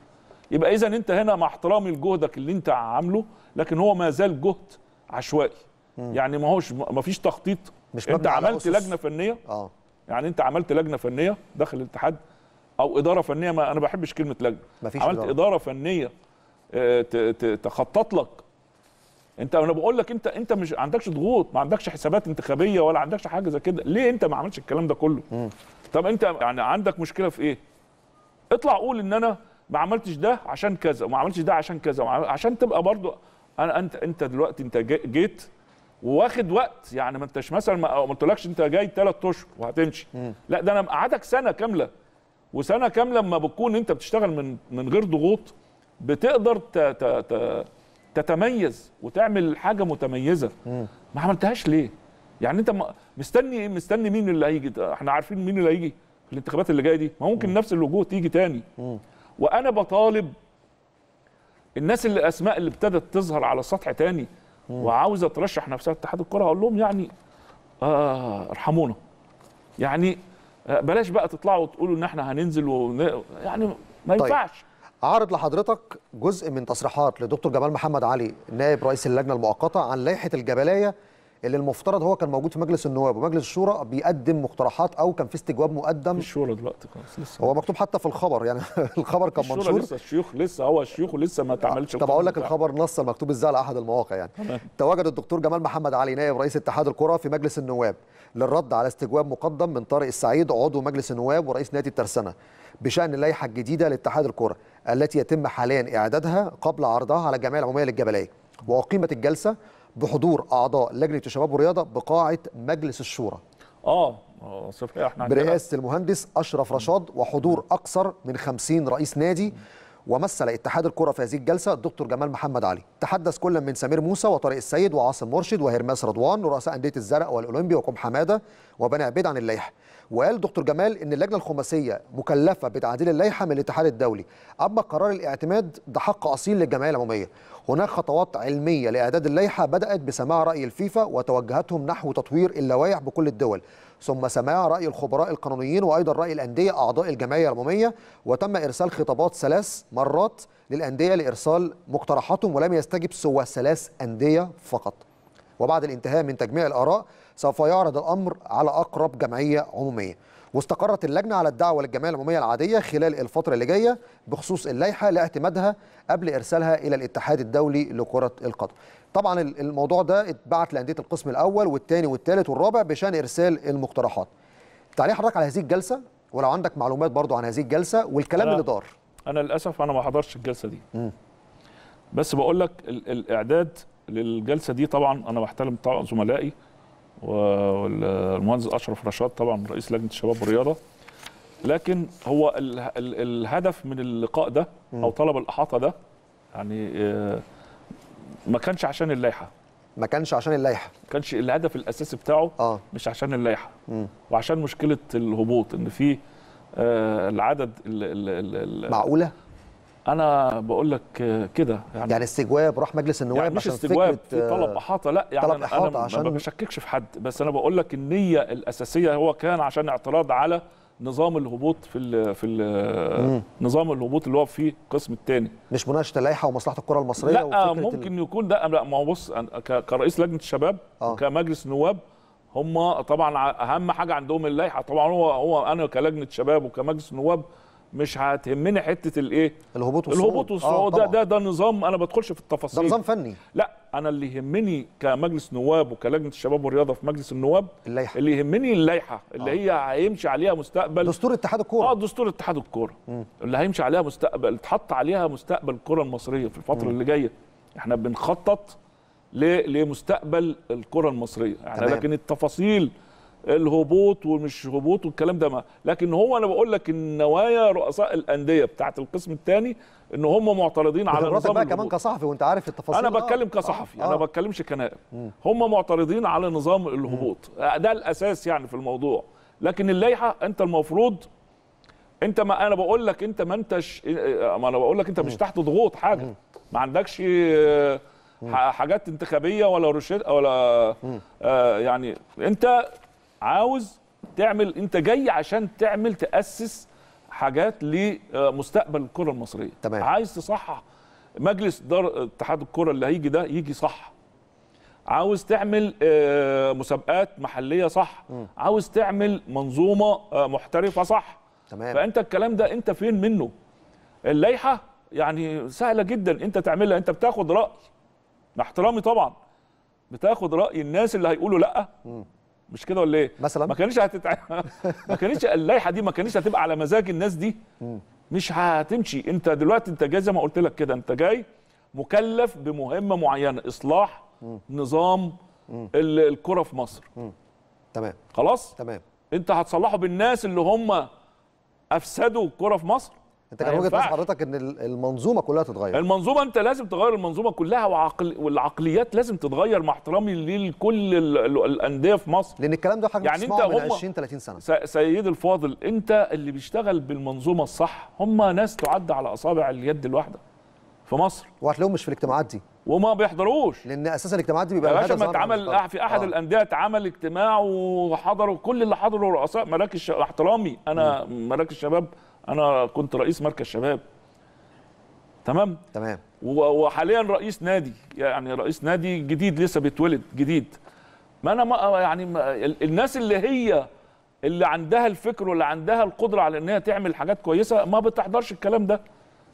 يبقى اذا انت هنا مع احترامي لجهدك اللي انت عامله لكن هو ما زال جهد عشوائي مم. يعني ما هوش ما فيش تخطيط مش انت عملت لجنه فنيه اه يعني انت عملت لجنه فنيه داخل الاتحاد او اداره فنيه ما انا ما بحبش كلمه لجنه مفيش عملت إدارة. اداره فنيه آه، تخطط لك انت انا بقول لك انت انت مش عندكش ضغوط ما عندكش حسابات انتخابيه ولا عندكش حاجه زي كده ليه انت ما عملتش الكلام ده كله مم. طب انت يعني عندك مشكله في ايه اطلع قول ان انا ما عملتش ده عشان كذا وما عملتش ده عشان كذا عشان تبقى برضو انا انت انت دلوقتي انت جيت واخد وقت يعني ما انتش مثلا ما قلتلكش انت جاي ثلاث اشهر وهتمشي لا ده انا مقعدك سنه كامله وسنه كامله لما بتكون انت بتشتغل من من غير ضغوط بتقدر تتميز وتعمل حاجه متميزه ما عملتهاش ليه؟ يعني انت مستني إيه؟ مستني مين اللي هيجي؟ احنا عارفين مين اللي هيجي في الانتخابات اللي جايه دي ما ممكن نفس الوجوه تيجي تاني وانا بطالب الناس اللي اسماء اللي ابتدت تظهر على سطح تاني وعاوزه ترشح نفسها لاتحاد الكره اقول لهم يعني آه ارحمونا يعني آه، بلاش بقى تطلعوا وتقولوا ان احنا هننزل ون... يعني ما طيب. ينفعش طيب. عرض لحضرتك جزء من تصريحات لدكتور جمال محمد علي نائب رئيس اللجنه المؤقته عن لائحه الجبلايه اللي المفترض هو كان موجود في مجلس النواب ومجلس الشورى بيقدم مقترحات او كان في استجواب مقدم الشورى دلوقتي خلاص لسه هو مكتوب حتى في الخبر يعني الخبر كان منشور لسه الشيوخ لسه هو الشيوخ لسه ما اتعملش طب اقول لك الخبر نص مكتوب ازاي على احد المواقع يعني تواجد الدكتور جمال محمد علي نائب رئيس اتحاد الكره في مجلس النواب للرد على استجواب مقدم من طارق السعيد عضو مجلس النواب ورئيس نادي الترسانه بشان اللائحه الجديده لاتحاد الكره التي يتم حاليا اعدادها قبل عرضها على الجمعيه العموميه للجبليه واقيمت الجلسه بحضور اعضاء لجنه الشباب والرياضه بقاعه مجلس الشورى اه, آه، صفحي احنا برئاسه المهندس اشرف رشاد وحضور اكثر من 50 رئيس نادي ومثل اتحاد الكرة في هذه الجلسة الدكتور جمال محمد علي تحدث كل من سمير موسى وطارق السيد وعاصم مرشد وهرماس رضوان رؤساء أندية الزرق والأولمبي وكم حمادة وبني عبيد عن اللائحة وقال دكتور جمال إن اللجنة الخماسية مكلفة بتعديل اللائحة من الاتحاد الدولي أما قرار الاعتماد ده حق أصيل للجمعية العمومية هناك خطوات علمية لإعداد اللائحة بدأت بسماع رأي الفيفا وتوجهتهم نحو تطوير اللوائح بكل الدول ثم سماع رأي الخبراء القانونيين وأيضا رأي الأندية أعضاء الجمعية العمومية وتم إرسال خطابات ثلاث مرات للأندية لإرسال مقترحاتهم ولم يستجب سوى ثلاث أندية فقط وبعد الانتهاء من تجميع الآراء سوف يعرض الأمر على أقرب جمعية عمومية واستقرت اللجنه على الدعوه للجمعيه العموميه العاديه خلال الفتره اللي جايه بخصوص اللائحه لاعتمادها قبل ارسالها الى الاتحاد الدولي لكره القدم. طبعا الموضوع ده اتبعت لانديه القسم الاول والثاني والثالث والرابع بشان ارسال المقترحات. تعليق حضرتك على هذه الجلسه ولو عندك معلومات برضو عن هذه الجلسه والكلام اللي دار. انا للاسف انا ما حضرتش الجلسه دي. م. بس بقول لك الاعداد للجلسه دي طبعا انا بحترم طبعا زملائي والمهندس اشرف رشاد طبعا رئيس لجنه الشباب والرياضه لكن هو الهدف من اللقاء ده او طلب الاحاطه ده يعني آه، ما كانش عشان اللائحه ما كانش عشان اللائحه كانش الهدف الاساسي بتاعه آه. مش عشان اللائحه وعشان مشكله الهبوط ان في آه، العدد الـ الـ الـ معقوله انا بقول لك كده يعني يعني استجواب راح مجلس النواب يعني مش استجواب في طلب آه، احاطه لا يعني طلب أحاطة انا عشان ما بشككش في حد بس انا بقول لك النيه الاساسيه هو كان عشان اعتراض على نظام الهبوط في ال في ال نظام الهبوط اللي هو فيه القسم الثاني مش مناقشه اللائحه ومصلحه الكره المصريه لا ممكن يكون ده لا ما هو بص كرئيس لجنه الشباب آه. وكمجلس نواب هم طبعا اهم حاجه عندهم اللائحه طبعا هو هو انا كلجنه شباب وكمجلس نواب مش هتهمني حته الايه الهبوط والصعود الهبوط والصعود آه ده, ده ده نظام انا ما بدخلش في التفاصيل ده نظام فني لا انا اللي يهمني كمجلس نواب وكلجنه الشباب والرياضه في مجلس النواب اللائحه اللي يهمني اللائحه اللي آه. هي هيمشي عليها مستقبل دستور اتحاد الكوره اه دستور اتحاد الكوره اللي هيمشي عليها مستقبل اتحط عليها مستقبل الكره المصريه في الفتره مم. اللي جايه احنا بنخطط لمستقبل الكره المصريه يعني لكن التفاصيل الهبوط ومش هبوط والكلام ده ما. لكن هو انا بقول لك النوايا رؤساء الانديه بتاعه القسم الثاني ان هم معترضين على نظام بقى كمان كصحفي وانت عارف التفاصيل انا آه. بتكلم كصحفي آه. انا ما بتكلمش كنائب هم معترضين على نظام الهبوط مم. آه، ده الاساس يعني في الموضوع لكن اللائحه انت المفروض انت ما انا بقول لك انت ما انتش آه، ما انا بقول لك انت مش تحت ضغوط حاجه ما عندكش حاجات انتخابيه ولا رشاد ولا يعني انت عاوز تعمل انت جاي عشان تعمل تاسس حاجات لمستقبل الكره المصريه تمام. عايز تصحح مجلس دار اتحاد الكره اللي هيجي ده يجي صح عاوز تعمل آه، مسابقات محليه صح م. عاوز تعمل منظومه آه، محترفه صح تمام. فانت الكلام ده انت فين منه اللائحه يعني سهله جدا انت تعملها انت بتاخد راي مع احترامي طبعا بتاخد راي الناس اللي هيقولوا لا م. مش كده ولا ايه مثلا ما كانتش هتتع... ما كانتش اللائحه دي ما كانتش هتبقى على مزاج الناس دي مش هتمشي انت دلوقتي انت جاي زي ما قلت لك كده انت جاي مكلف بمهمه معينه اصلاح نظام الكره في مصر تمام خلاص تمام انت هتصلحه بالناس اللي هم افسدوا الكره في مصر انت كان وجهه نظر حضرتك ان المنظومه كلها تتغير المنظومه انت لازم تغير المنظومه كلها وعقل والعقليات لازم تتغير مع احترامي لكل الانديه في مصر لان الكلام ده حاجه يعني انت من 20 30 سنه سيدي الفاضل انت اللي بيشتغل بالمنظومه الصح هم ناس تعد على اصابع اليد الواحده في مصر وهتلاقيهم مش في الاجتماعات دي وما بيحضروش لان اساسا الاجتماعات دي بيبقى يا باشا ما اتعمل في احد آه. الانديه اتعمل اجتماع وحضروا كل اللي حضروا رؤساء مراكز احترامي انا مراكز شباب انا كنت رئيس مركز شباب تمام تمام وحاليا رئيس نادي يعني رئيس نادي جديد لسه بيتولد جديد ما انا ما يعني ما الناس اللي هي اللي عندها الفكر واللي عندها القدره على ان هي تعمل حاجات كويسه ما بتحضرش الكلام ده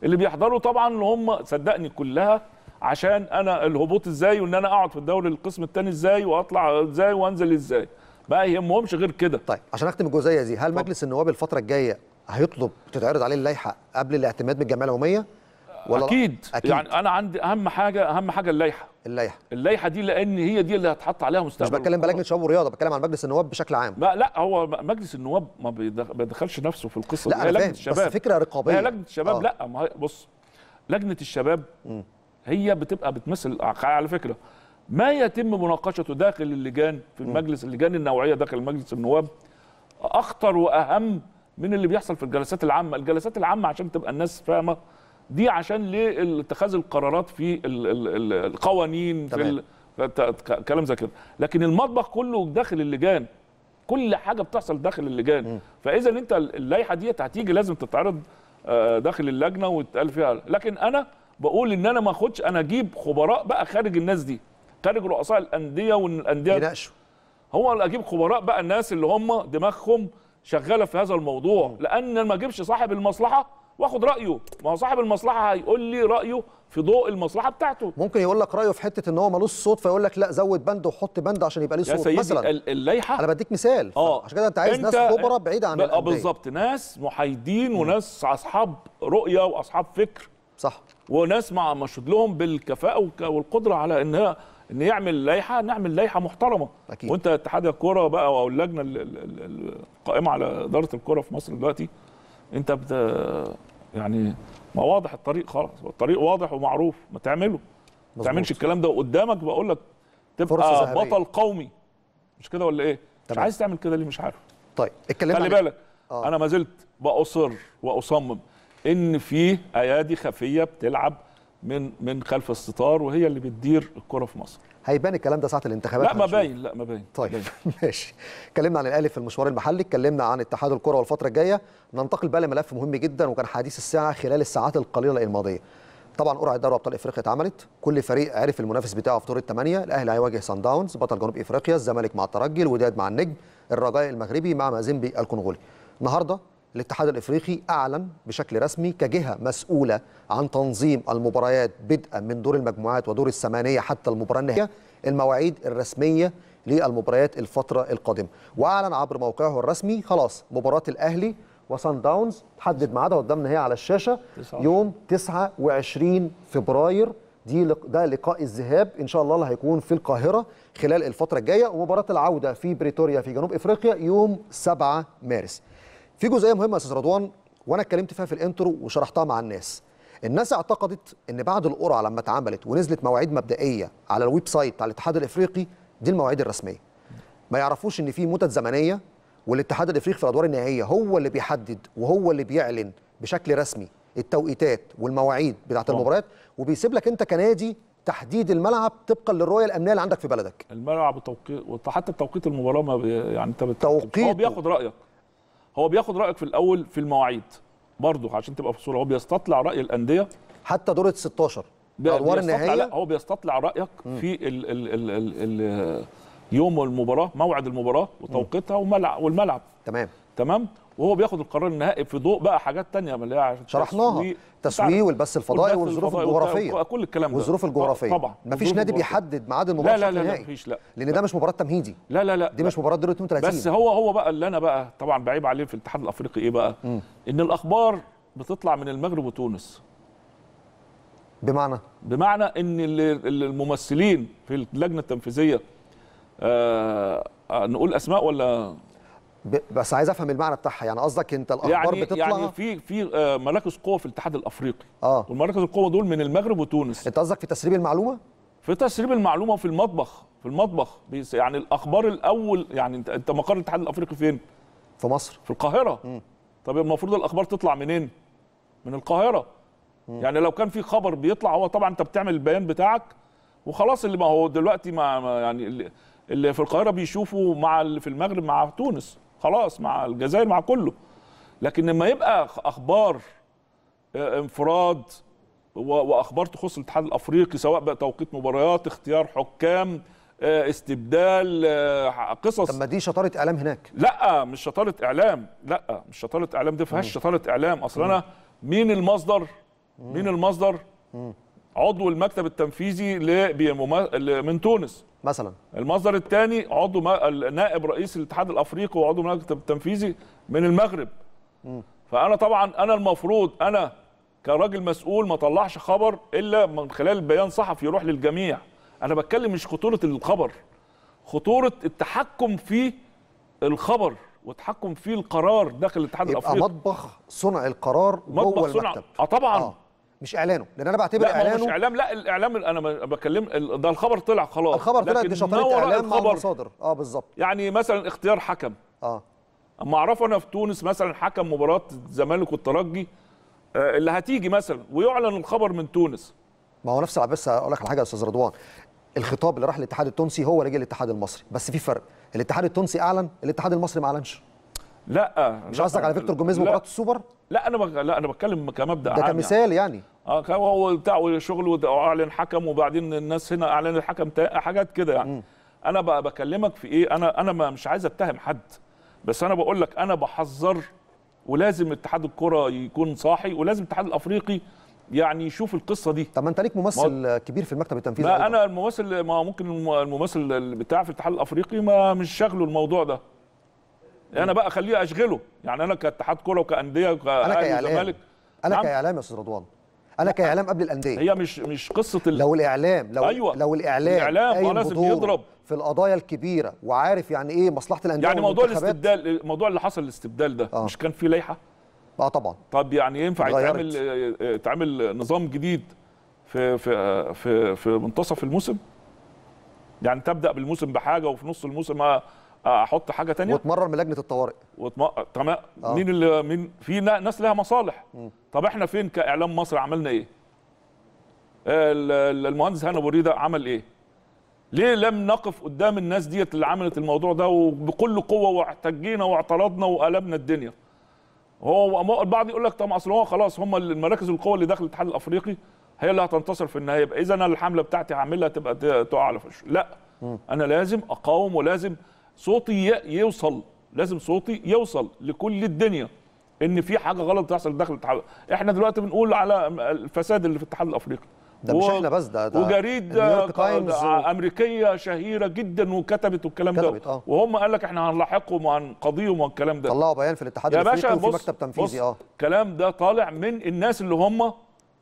اللي بيحضروا طبعا اللي هم صدقني كلها عشان انا الهبوط ازاي وان انا اقعد في الدوري القسم الثاني ازاي واطلع ازاي وانزل ازاي ما يهمهمش غير كده طيب عشان اختم الجزئيه دي هل مجلس النواب الفتره الجايه هيطلب تتعرض عليه اللائحه قبل الاعتماد من الجمعيه العموميه ولا أكيد. اكيد يعني انا عندي اهم حاجه اهم حاجه اللائحه اللائحه اللائحه دي لان هي دي اللي هتحط عليها مستقبل مش بتكلم بلجنه شباب ورياضه بتكلم عن مجلس النواب بشكل عام ما لا هو مجلس النواب ما بيدخلش نفسه في القصه لا دي لا لجنه الشباب بس فكره رقابيه هي لجنه الشباب آه. لا ما هي بص لجنه الشباب م. هي بتبقى بتمثل على فكره ما يتم مناقشته داخل اللجان في المجلس اللجان النوعيه داخل مجلس النواب اخطر واهم من اللي بيحصل في الجلسات العامه الجلسات العامه عشان تبقى الناس فاهمه دي عشان ليه اتخاذ القرارات في القوانين في في كلام زي كده لكن المطبخ كله داخل اللجان كل حاجه بتحصل داخل اللجان م. فاذا انت اللائحه دي هتيجي لازم تتعرض آه، داخل اللجنه وتقال فيها لكن انا بقول ان انا ما اخدش انا اجيب خبراء بقى خارج الناس دي خارج رؤساء الانديه والانديه يناقشوا هو اجيب خبراء بقى الناس اللي هم دماغهم شغاله في هذا الموضوع لان ما اجيبش صاحب المصلحه واخد رايه ما هو صاحب المصلحه هيقول لي رايه في ضوء المصلحه بتاعته ممكن يقول لك رايه في حته ان هو ملوش صوت فيقول لك لا زود بند وحط بند عشان يبقى ليه صوت مثلا اللائحه انا بديك مثال اه عشان كده انت عايز انت ناس خبره بعيده عن اه بالظبط ناس محايدين وناس اصحاب رؤيه واصحاب فكر صح وناس مع مشهود لهم بالكفاءه والقدره على انها ان يعمل لائحه نعمل لائحه محترمه أكيد. وانت اتحاد الكوره بقى او اللجنه القائمه على اداره الكوره في مصر دلوقتي انت بت يعني ما واضح الطريق خلاص الطريق واضح ومعروف ما تعمله ما تعملش الكلام ده قدامك بقول لك تبقى بطل قومي مش كده ولا ايه طبعا. مش عايز تعمل كده ليه مش عارف طيب اتكلمنا خلي بالك آه. انا ما زلت باصر واصمم ان في ايادي خفيه بتلعب من من خلف الستار وهي اللي بتدير الكره في مصر هيبان الكلام ده ساعه الانتخابات لا ما باين لا ما باين طيب باين. ماشي اتكلمنا عن الاهلي في المشوار المحلي اتكلمنا عن اتحاد الكره والفتره الجايه ننتقل بقى لملف مهم جدا وكان حديث الساعه خلال الساعات القليله الماضيه طبعا قرعه دوري ابطال افريقيا اتعملت كل فريق عرف المنافس بتاعه في دور الثمانيه الاهلي هيواجه سان داونز بطل جنوب افريقيا الزمالك مع الترجي الوداد مع النجم الرجاء المغربي مع مازيمبي الكونغولي النهارده الاتحاد الافريقي اعلن بشكل رسمي كجهه مسؤوله عن تنظيم المباريات بدءا من دور المجموعات ودور الثمانيه حتى المباراه النهائيه المواعيد الرسميه للمباريات الفتره القادمه واعلن عبر موقعه الرسمي خلاص مباراه الاهلي وصن داونز تحدد ميعادها قدامنا هي على الشاشه يوم 29 فبراير دي ده لقاء الذهاب ان شاء الله اللي هيكون في القاهره خلال الفتره الجايه ومباراه العوده في بريتوريا في جنوب افريقيا يوم 7 مارس في جزئيه مهمه يا استاذ رضوان وانا اتكلمت فيها في الانترو وشرحتها مع الناس الناس اعتقدت ان بعد القرعه لما اتعملت ونزلت مواعيد مبدئيه على الويب سايت بتاع الاتحاد الافريقي دي المواعيد الرسميه ما يعرفوش ان في متت زمنيه والاتحاد الافريقي في الادوار النهائيه هو اللي بيحدد وهو اللي بيعلن بشكل رسمي التوقيتات والمواعيد بتاعه المباريات وبيسيب لك انت كنادي تحديد الملعب طبقا للرؤيه الامنيه اللي عندك في بلدك الملعب وتوقيت وحتى توقيت المباراه ما بي... يعني انت بت... توقيت هو بياخد رايك هو بياخد رايك في الاول في المواعيد برضه عشان تبقى في الصوره هو بيستطلع راي الانديه حتى دور ال 16 ادوار النهائيه لا هو بيستطلع رايك م. في ال ال ال ال ال يوم المباراه موعد المباراه وتوقيتها والملعب تمام تمام وهو بياخد القرار النهائي في ضوء بقى حاجات ثانيه اللي هي شرحناها تسويه والبث الفضائي والظروف الجغرافيه كل الكلام ده والظروف الجغرافيه طبعا مفيش نادي بيحدد ميعاد المباراه لا لا لا, لا مفيش لا لان ده مش مباراه تمهيدي لا لا لا دي مش مباراه دور 32 بس هو هو بقى اللي انا بقى طبعا بعيب عليه في الاتحاد الافريقي ايه بقى م. ان الاخبار بتطلع من المغرب وتونس بمعنى بمعنى ان الممثلين في اللجنه التنفيذيه آه, آه، نقول اسماء ولا بس عايز افهم المعنى بتاعها يعني قصدك انت الاخبار يعني بتطلع يعني في في آه، مراكز قوه في الاتحاد الافريقي اه والمراكز القوه دول من المغرب وتونس انت قصدك في تسريب المعلومه في تسريب المعلومه في المطبخ في المطبخ يعني الاخبار الاول يعني انت انت مقر الاتحاد الافريقي فين في مصر في القاهره م. طب المفروض الاخبار تطلع منين من القاهره م. يعني لو كان في خبر بيطلع هو طبعا انت بتعمل البيان بتاعك وخلاص اللي ما هو دلوقتي ما يعني اللي في القاهره بيشوفوا مع اللي في المغرب مع تونس خلاص مع الجزائر مع كله لكن لما يبقى اخبار آه، انفراد واخبار تخص الاتحاد الافريقي سواء بقى توقيت مباريات اختيار حكام آه، استبدال آه، قصص طب ما دي شطاره اعلام هناك لا مش شطاره اعلام لا مش شطاره اعلام دي فيهاش شطاره اعلام اصل انا مين المصدر مين المصدر عضو المكتب التنفيذي من تونس مثلا المصدر الثاني عضو نائب رئيس الاتحاد الافريقي وعضو المكتب التنفيذي من المغرب م. فانا طبعا انا المفروض انا كراجل مسؤول ما طلعش خبر الا من خلال بيان صحفي يروح للجميع انا بتكلم مش خطوره الخبر خطوره التحكم في الخبر وتحكم في القرار داخل الاتحاد الافريقي يبقى مطبخ صنع القرار مطبخ جوه صنع المكتب اه طبعا آه. مش اعلانه لان انا بعتبر لا اعلانه مش اعلام لا الاعلام انا بكلم ده الخبر طلع خلاص الخبر طلع دي شطاره اعلام مع المصادر اه بالظبط يعني مثلا اختيار حكم اه اما اعرفه انا في تونس مثلا حكم مباراه الزمالك والترجي آه اللي هتيجي مثلا ويعلن الخبر من تونس ما هو نفس بس اقول لك على حاجه يا استاذ رضوان الخطاب اللي راح للاتحاد التونسي هو اللي جه للاتحاد المصري بس في فرق الاتحاد التونسي اعلن الاتحاد المصري ما اعلنش لا مش قصدك على فيكتور جوميز مباراه السوبر لا انا بك... لا انا بتكلم كمبدا ده كمثال يعني. يعني اه كان هو بتاع شغل واعلن آه، حكم وبعدين الناس هنا اعلنت حكم حاجات كده يعني م. انا بقى بكلمك في ايه انا انا مش عايز اتهم حد بس انا بقول لك انا بحذر ولازم اتحاد الكره يكون صاحي ولازم الاتحاد الافريقي يعني يشوف القصه دي طب ما انت ليك ممثل ما... كبير في المكتب التنفيذي ما أيضاً. انا الممثل ما ممكن الممثل بتاع في الاتحاد الافريقي ما مش شاغله الموضوع ده يعني انا بقى خليه اشغله يعني انا كاتحاد كره وكانديه وكاهلي وزمالك انا نعم. كاعلام يا استاذ رضوان انا كاعلام قبل الانديه هي مش مش قصه ال... لو الاعلام لو أيوة. لو الاعلام الاعلام لازم يضرب في القضايا الكبيره وعارف يعني ايه مصلحه الانديه يعني موضوع الاستبدال الموضوع اللي حصل الاستبدال ده آه. مش كان في لائحه اه طبعا طب يعني ينفع يتعمل آه، آه، يتعمل نظام جديد في في في في منتصف الموسم يعني تبدا بالموسم بحاجه وفي نص الموسم احط حاجه تانية واتمرر من لجنه الطوارئ وتم... تمام آه. مين اللي مين في ناس لها مصالح م. طب احنا فين كاعلام مصر عملنا ايه المهندس هاني ريده عمل ايه ليه لم نقف قدام الناس ديت اللي عملت الموضوع ده وبكل قوه واحتجينا واعترضنا وقلبنا الدنيا هو البعض يقول لك طب اصل هو خلاص هم المراكز القوه اللي داخل الاتحاد الافريقي هي اللي هتنتصر في النهايه يبقى اذا انا الحمله بتاعتي هعملها تبقى تقع على فش لا م. انا لازم اقاوم ولازم صوتي يوصل لازم صوتي يوصل لكل الدنيا ان في حاجه غلط بتحصل داخل الاتحاد احنا دلوقتي بنقول على الفساد اللي في الاتحاد الافريقي ده مش احنا بس ده, ده وجريده امريكيه شهيره جدا وكتبت والكلام ده آه. وهم قال لك احنا هنلاحقهم وهنقاضيهم والكلام ده طلعوا بيان في الاتحاد الافريقي في مكتب تنفيذي اه الكلام ده طالع من الناس اللي هم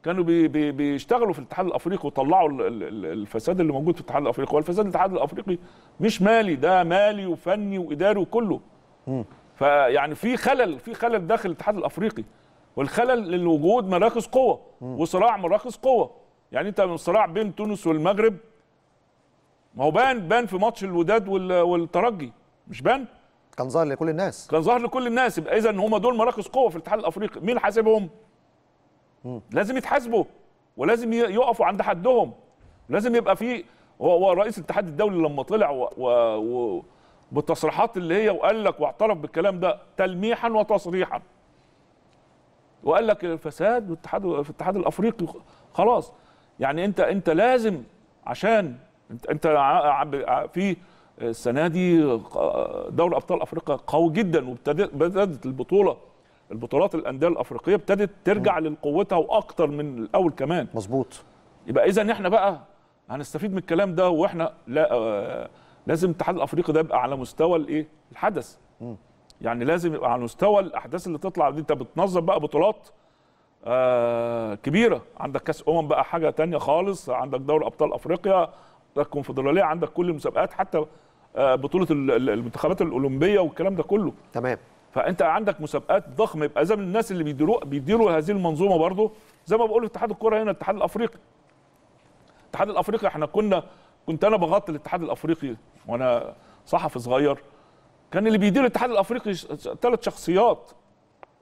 كانوا بي بي بيشتغلوا في الاتحاد الافريقي وطلعوا الفساد اللي موجود في الاتحاد الافريقي والفساد الاتحاد الافريقي مش مالي ده مالي وفني واداري وكله فيعني في خلل في خلل داخل الاتحاد الافريقي والخلل لوجود مراكز قوه وصراع مراكز قوه يعني انت صراع بين تونس والمغرب ما هو بان بان في ماتش الوداد والترجي مش بان كان ظاهر لكل الناس كان ظاهر لكل الناس يبقى اذا هم دول مراكز قوه في الاتحاد الافريقي مين حاسبهم لازم يتحاسبوا ولازم يقفوا عند حدهم لازم يبقى في هو رئيس الاتحاد الدولي لما طلع و... و... بالتصريحات اللي هي وقال لك واعترف بالكلام ده تلميحا وتصريحا وقال لك الفساد والاتحاد في الاتحاد الافريقي خلاص يعني انت انت لازم عشان انت انت في السنه دي آه، دوري ابطال افريقيا قوي جدا وابتدت البطوله البطولات الانديه الافريقيه ابتدت ترجع لقوتها واكتر من الاول كمان مظبوط يبقى اذا احنا بقى هنستفيد من الكلام ده واحنا لا آه لازم الاتحاد الافريقي ده يبقى على مستوى الايه الحدث م. يعني لازم يبقى على مستوى الاحداث اللي تطلع دي انت بتنظم بقى بطولات آه كبيره عندك كاس امم بقى حاجه تانية خالص عندك دوري ابطال افريقيا عندك كونفدراليه عندك كل المسابقات حتى آه بطوله المنتخبات الاولمبيه والكلام ده كله تمام فانت عندك مسابقات ضخمه يبقى زي الناس اللي بيديروا بيديروا هذه المنظومه برضه زي ما بقول اتحاد الكره هنا الاتحاد الافريقي الاتحاد الافريقي احنا كنا كنت انا بغطي الاتحاد الافريقي وانا صحفي صغير كان اللي بيدير الاتحاد الافريقي ثلاث شخصيات ما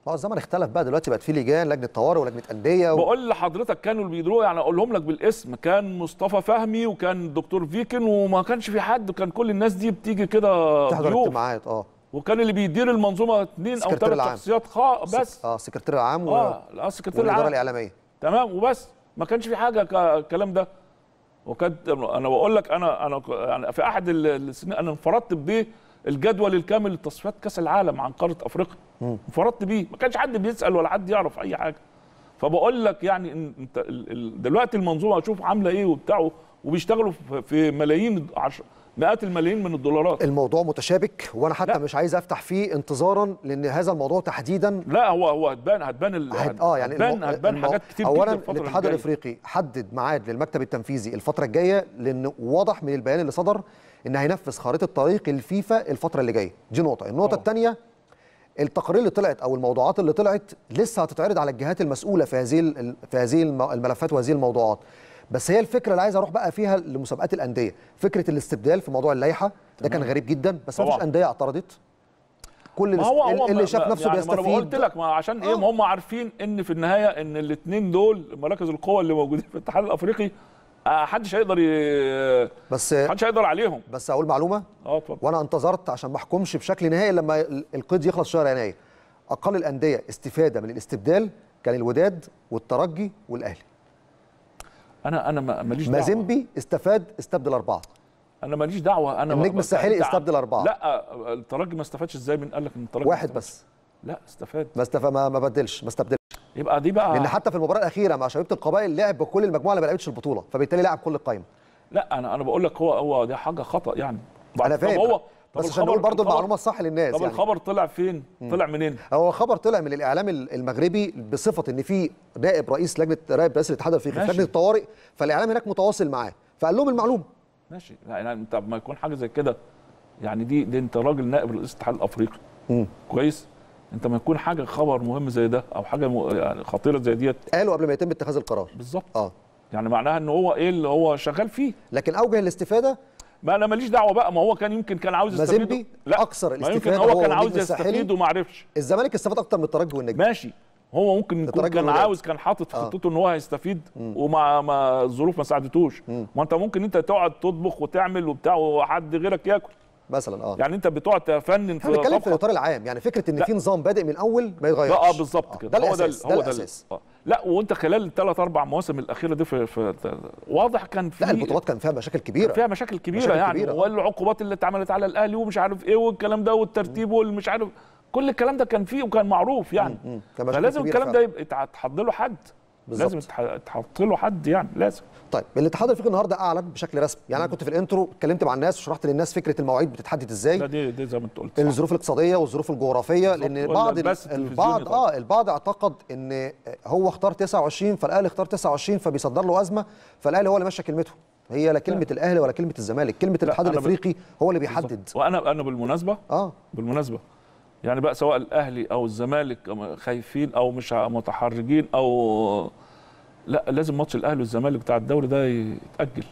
آه، هو الزمن اختلف بقى دلوقتي بقت في لجان لجنه طوارئ ولجنه انديه و... بقول لحضرتك كانوا اللي بيدروا يعني اقولهم لك بالاسم كان مصطفى فهمي وكان الدكتور فيكن وما كانش في حد كان كل الناس دي بتيجي كده تحضر اجتماعات اه وكان اللي بيدير المنظومه اثنين او ثلاث شخصيات خا بس اه سكرتير العام اه السكرتير العام والاداره الاعلاميه تمام وبس ما كانش في حاجه الكلام ده وكانت انا بقول لك انا انا يعني في احد السنين انا انفردت بيه الجدول الكامل لتصفيات كاس العالم عن قاره افريقيا انفردت بيه ما كانش حد بيسال ولا حد يعرف اي حاجه فبقول لك يعني انت دلوقتي المنظومه اشوف عامله ايه وبتاعه وبيشتغلوا في ملايين مئات الملايين من الدولارات الموضوع متشابك وانا حتى لا. مش عايز افتح فيه انتظارا لان هذا الموضوع تحديدا لا هو هو هتبان هتبان ال... هت... اه يعني هتبان, المو... هتبان المو... حاجات كتير اولا الاتحاد الافريقي حدد ميعاد للمكتب التنفيذي الفتره الجايه لان واضح من البيان اللي صدر ان هينفذ خريطه طريق الفيفا الفتره اللي جايه دي نقطه النقطه آه. الثانيه التقارير اللي طلعت او الموضوعات اللي طلعت لسه هتتعرض على الجهات المسؤوله في هذه في هذه الملفات وهذه الموضوعات بس هي الفكره اللي عايز اروح بقى فيها لمسابقات الانديه فكره الاستبدال في موضوع اللائحه ده كان غريب جدا بس ما فيش انديه اعترضت كل ما هو اللي, اللي شاف نفسه يعني بيستفيد ما قلت لك ما عشان ايه آه. ما هم عارفين ان في النهايه ان الاثنين دول مراكز القوه اللي موجودين في الاتحاد الافريقي آه، محدش هيقدر ي... بس محدش هيقدر عليهم بس اقول معلومه اه اتفضل وانا انتظرت عشان ما احكمش بشكل نهائي لما القيد يخلص شهر يناير اقل الانديه استفاده من الاستبدال كان الوداد والترجي والاهلي انا انا ماليش دعوه مازيمبي استفاد استبدل اربعه انا ماليش دعوه انا النجم الساحلي يعني استبدل اربعه لا الترجي ما استفادش ازاي من قال لك ان الترجي واحد بس لا استفاد ما استفاد ما, ما بدلش ما استبدلش يبقى دي بقى لان حتى في المباراه الاخيره مع شبيبه القبائل لعب بكل المجموعه اللي ما لعبتش البطوله فبالتالي لعب كل القايمه لا انا انا بقول لك هو هو دي حاجه خطا يعني انا فاهم هو بس عشان نقول برضه المعلومه الصح للناس طب يعني. الخبر طلع فين؟ مم. طلع منين؟ هو خبر طلع من الاعلام المغربي بصفه ان في نائب رئيس لجنه نائب رئيس الاتحاد الافريقي في لجنه الطوارئ فالاعلام هناك متواصل معاه فقال لهم المعلومه ماشي لا يعني طب ما يكون حاجه زي كده يعني دي, دي انت راجل نائب رئيس الاتحاد الافريقي مم. كويس؟ انت ما يكون حاجه خبر مهم زي ده او حاجه يعني خطيره زي ديت قالوا قبل ما يتم اتخاذ القرار بالظبط اه يعني معناها ان هو ايه اللي هو شغال فيه لكن اوجه الاستفاده ما انا ماليش دعوه بقى ما هو كان يمكن كان عاوز يستفيد لا اكثر الاستفاده هو, هو كان عاوز يستفيد وما عرفش الزمالك استفاد اكتر من الترجي والنجم ماشي هو ممكن يكون كان عاوز كان حاطط في آه. خطته آه. ان هو هيستفيد وما ما الظروف ما ساعدتوش ما انت ممكن انت تقعد تطبخ وتعمل وبتاع وحد غيرك ياكل مثلا اه يعني انت بتقعد تفنن في بنتكلم في الاطار العام يعني فكره ان في نظام بادئ من الاول ما يتغيرش اه بالظبط آه، كده ده هو ده هو ده الاساس آه. لا وانت خلال الثلاث اربع مواسم الاخيره دي في, في واضح كان في لا البطولات كان فيها مشاكل كبيره فيها مشاكل كبيره مشاكل يعني كبيرة. آه. والعقوبات اللي اتعملت على الاهلي ومش عارف ايه والكلام ده والترتيب والمش عارف كل الكلام ده كان فيه وكان معروف يعني مم. مم. فلازم الكلام فعلا. ده يبقى له حد بالزبط. لازم تحط له حد يعني لازم طيب الاتحاد الافريقي النهارده اعلن بشكل رسمي يعني انا كنت في الانترو اتكلمت مع الناس وشرحت للناس فكره المواعيد بتتحدد ازاي ده دي, دي زي ما انت قلت الظروف الاقتصاديه والظروف الجغرافيه لان بعض البعض اه البعض اعتقد ان هو اختار 29 فالاهلي اختار 29 فبيصدر له ازمه فالاهلي هو اللي ماشي كلمته هي لا كلمه الاهلي ولا كلمه الزمالك كلمه الاتحاد الافريقي هو اللي بيحدد وانا انا بالمناسبه اه بالمناسبه يعني بقى سواء الاهلي او الزمالك خايفين او مش متحرجين او لا لازم ماتش الاهلي والزمالك بتاع الدوري ده يتاجل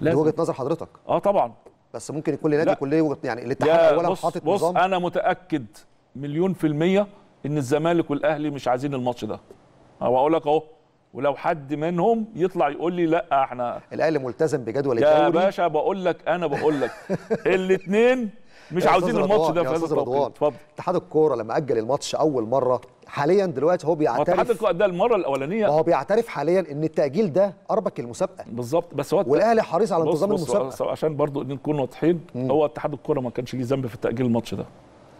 لازم وجهه نظر حضرتك اه طبعا بس ممكن يكون لنادي كل يعني الاتحاد اولا حاطط نظام بص انا متاكد مليون في الميه ان الزمالك والاهلي مش عايزين الماتش ده اقول لك اهو ولو حد منهم يطلع يقول لي لا احنا الاهلي ملتزم بجدول الدوري يا باشا بقول لك انا بقول لك الاثنين مش عاوزين الماتش ده في هذا التوقيت اتفضل اتحاد الكوره لما اجل الماتش اول مره حاليا دلوقتي هو بيعترف هو ده المره الاولانيه هو بيعترف حاليا ان التاجيل ده اربك المسابقه بالظبط بس هو والاهلي حريص على انتظام المسابقه عشان برضو نكون واضحين هو اتحاد الكوره ما كانش ليه ذنب في تاجيل الماتش ده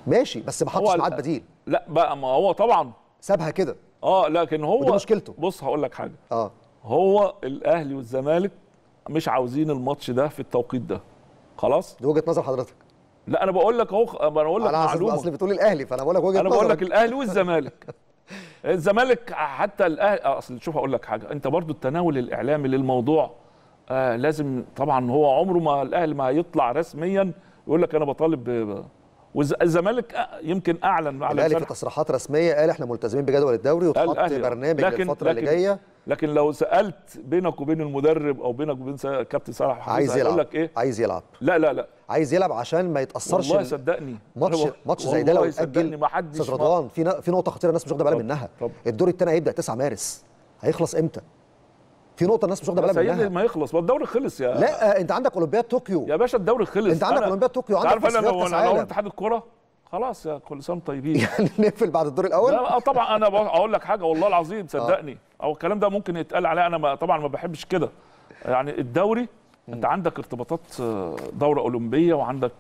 ماشي بس ما حطش ميعاد بديل لا بقى ما هو طبعا سابها كده اه لكن هو ودي مشكلته بص هقول لك حاجه اه هو الاهلي والزمالك مش عاوزين الماتش ده في التوقيت ده خلاص دي وجهه نظر حضرتك لا انا بقول لك اهو انا بقول لك معلومه اصل بتقول الاهلي فانا بقول لك وجهه انا بقول لك الاهلي والزمالك الزمالك حتى الاهلي آه، اصل شوف هقول لك حاجه انت برضو التناول الاعلامي للموضوع آه لازم طبعا هو عمره ما الاهلي ما هيطلع رسميا يقول لك انا بطالب والزمالك يمكن اعلن على الاهلي في تصريحات رسميه قال احنا ملتزمين بجدول الدوري وتحط برنامج لكن للفتره لكن اللي جايه لكن لو سالت بينك وبين المدرب او بينك وبين كابتن صلاح عايز يلعب لك ايه عايز يلعب لا لا لا عايز يلعب عشان ما يتاثرش والله صدقني ماتش ماتش زي ده لو اتاجل استاذ رضوان في في نقطه خطيره الناس مش واخده بالها منها الدور الثاني هيبدا 9 مارس هيخلص امتى في نقطه الناس مش واخده بالها منها سيدي ما يخلص ما الدوري خلص يا لا آه، انت عندك اولمبياد طوكيو يا باشا الدوري خلص انت عندك اولمبياد طوكيو عندك عارف انا لو انا اتحاد الكوره خلاص يا كل سنه طيبين يعني نقفل بعد الدور الاول لا آه، طبعا انا اقول لك حاجه والله العظيم آه. صدقني او الكلام ده ممكن يتقال عليا انا طبعا ما بحبش كده يعني الدوري انت عندك ارتباطات دوره اولمبيه وعندك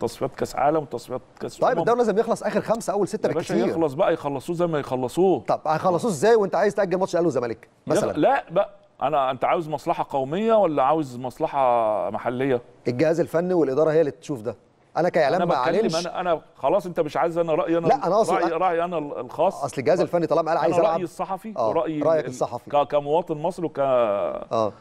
تصفيات كاس عالم وتصفيات كاس طيب أمم. الدوري لازم يخلص اخر خمسه اول سته بكتير يخلص بقى يخلصوه زي ما يخلصوه طب هيخلصوه ازاي وانت عايز تاجل ماتش الاهلي والزمالك مثلا لا بقى انا انت عاوز مصلحه قوميه ولا عاوز مصلحه محليه الجهاز الفني والاداره هي اللي تشوف ده انا كاعلام ما اعلنش انا انا خلاص انت مش عايز انا رايي انا لا انا رايي, رأيي انا الخاص اصل الجهاز الفني طالما قال عايز رايي الصحفي آه، ورايي رايك الصحفي كمواطن مصري وك اه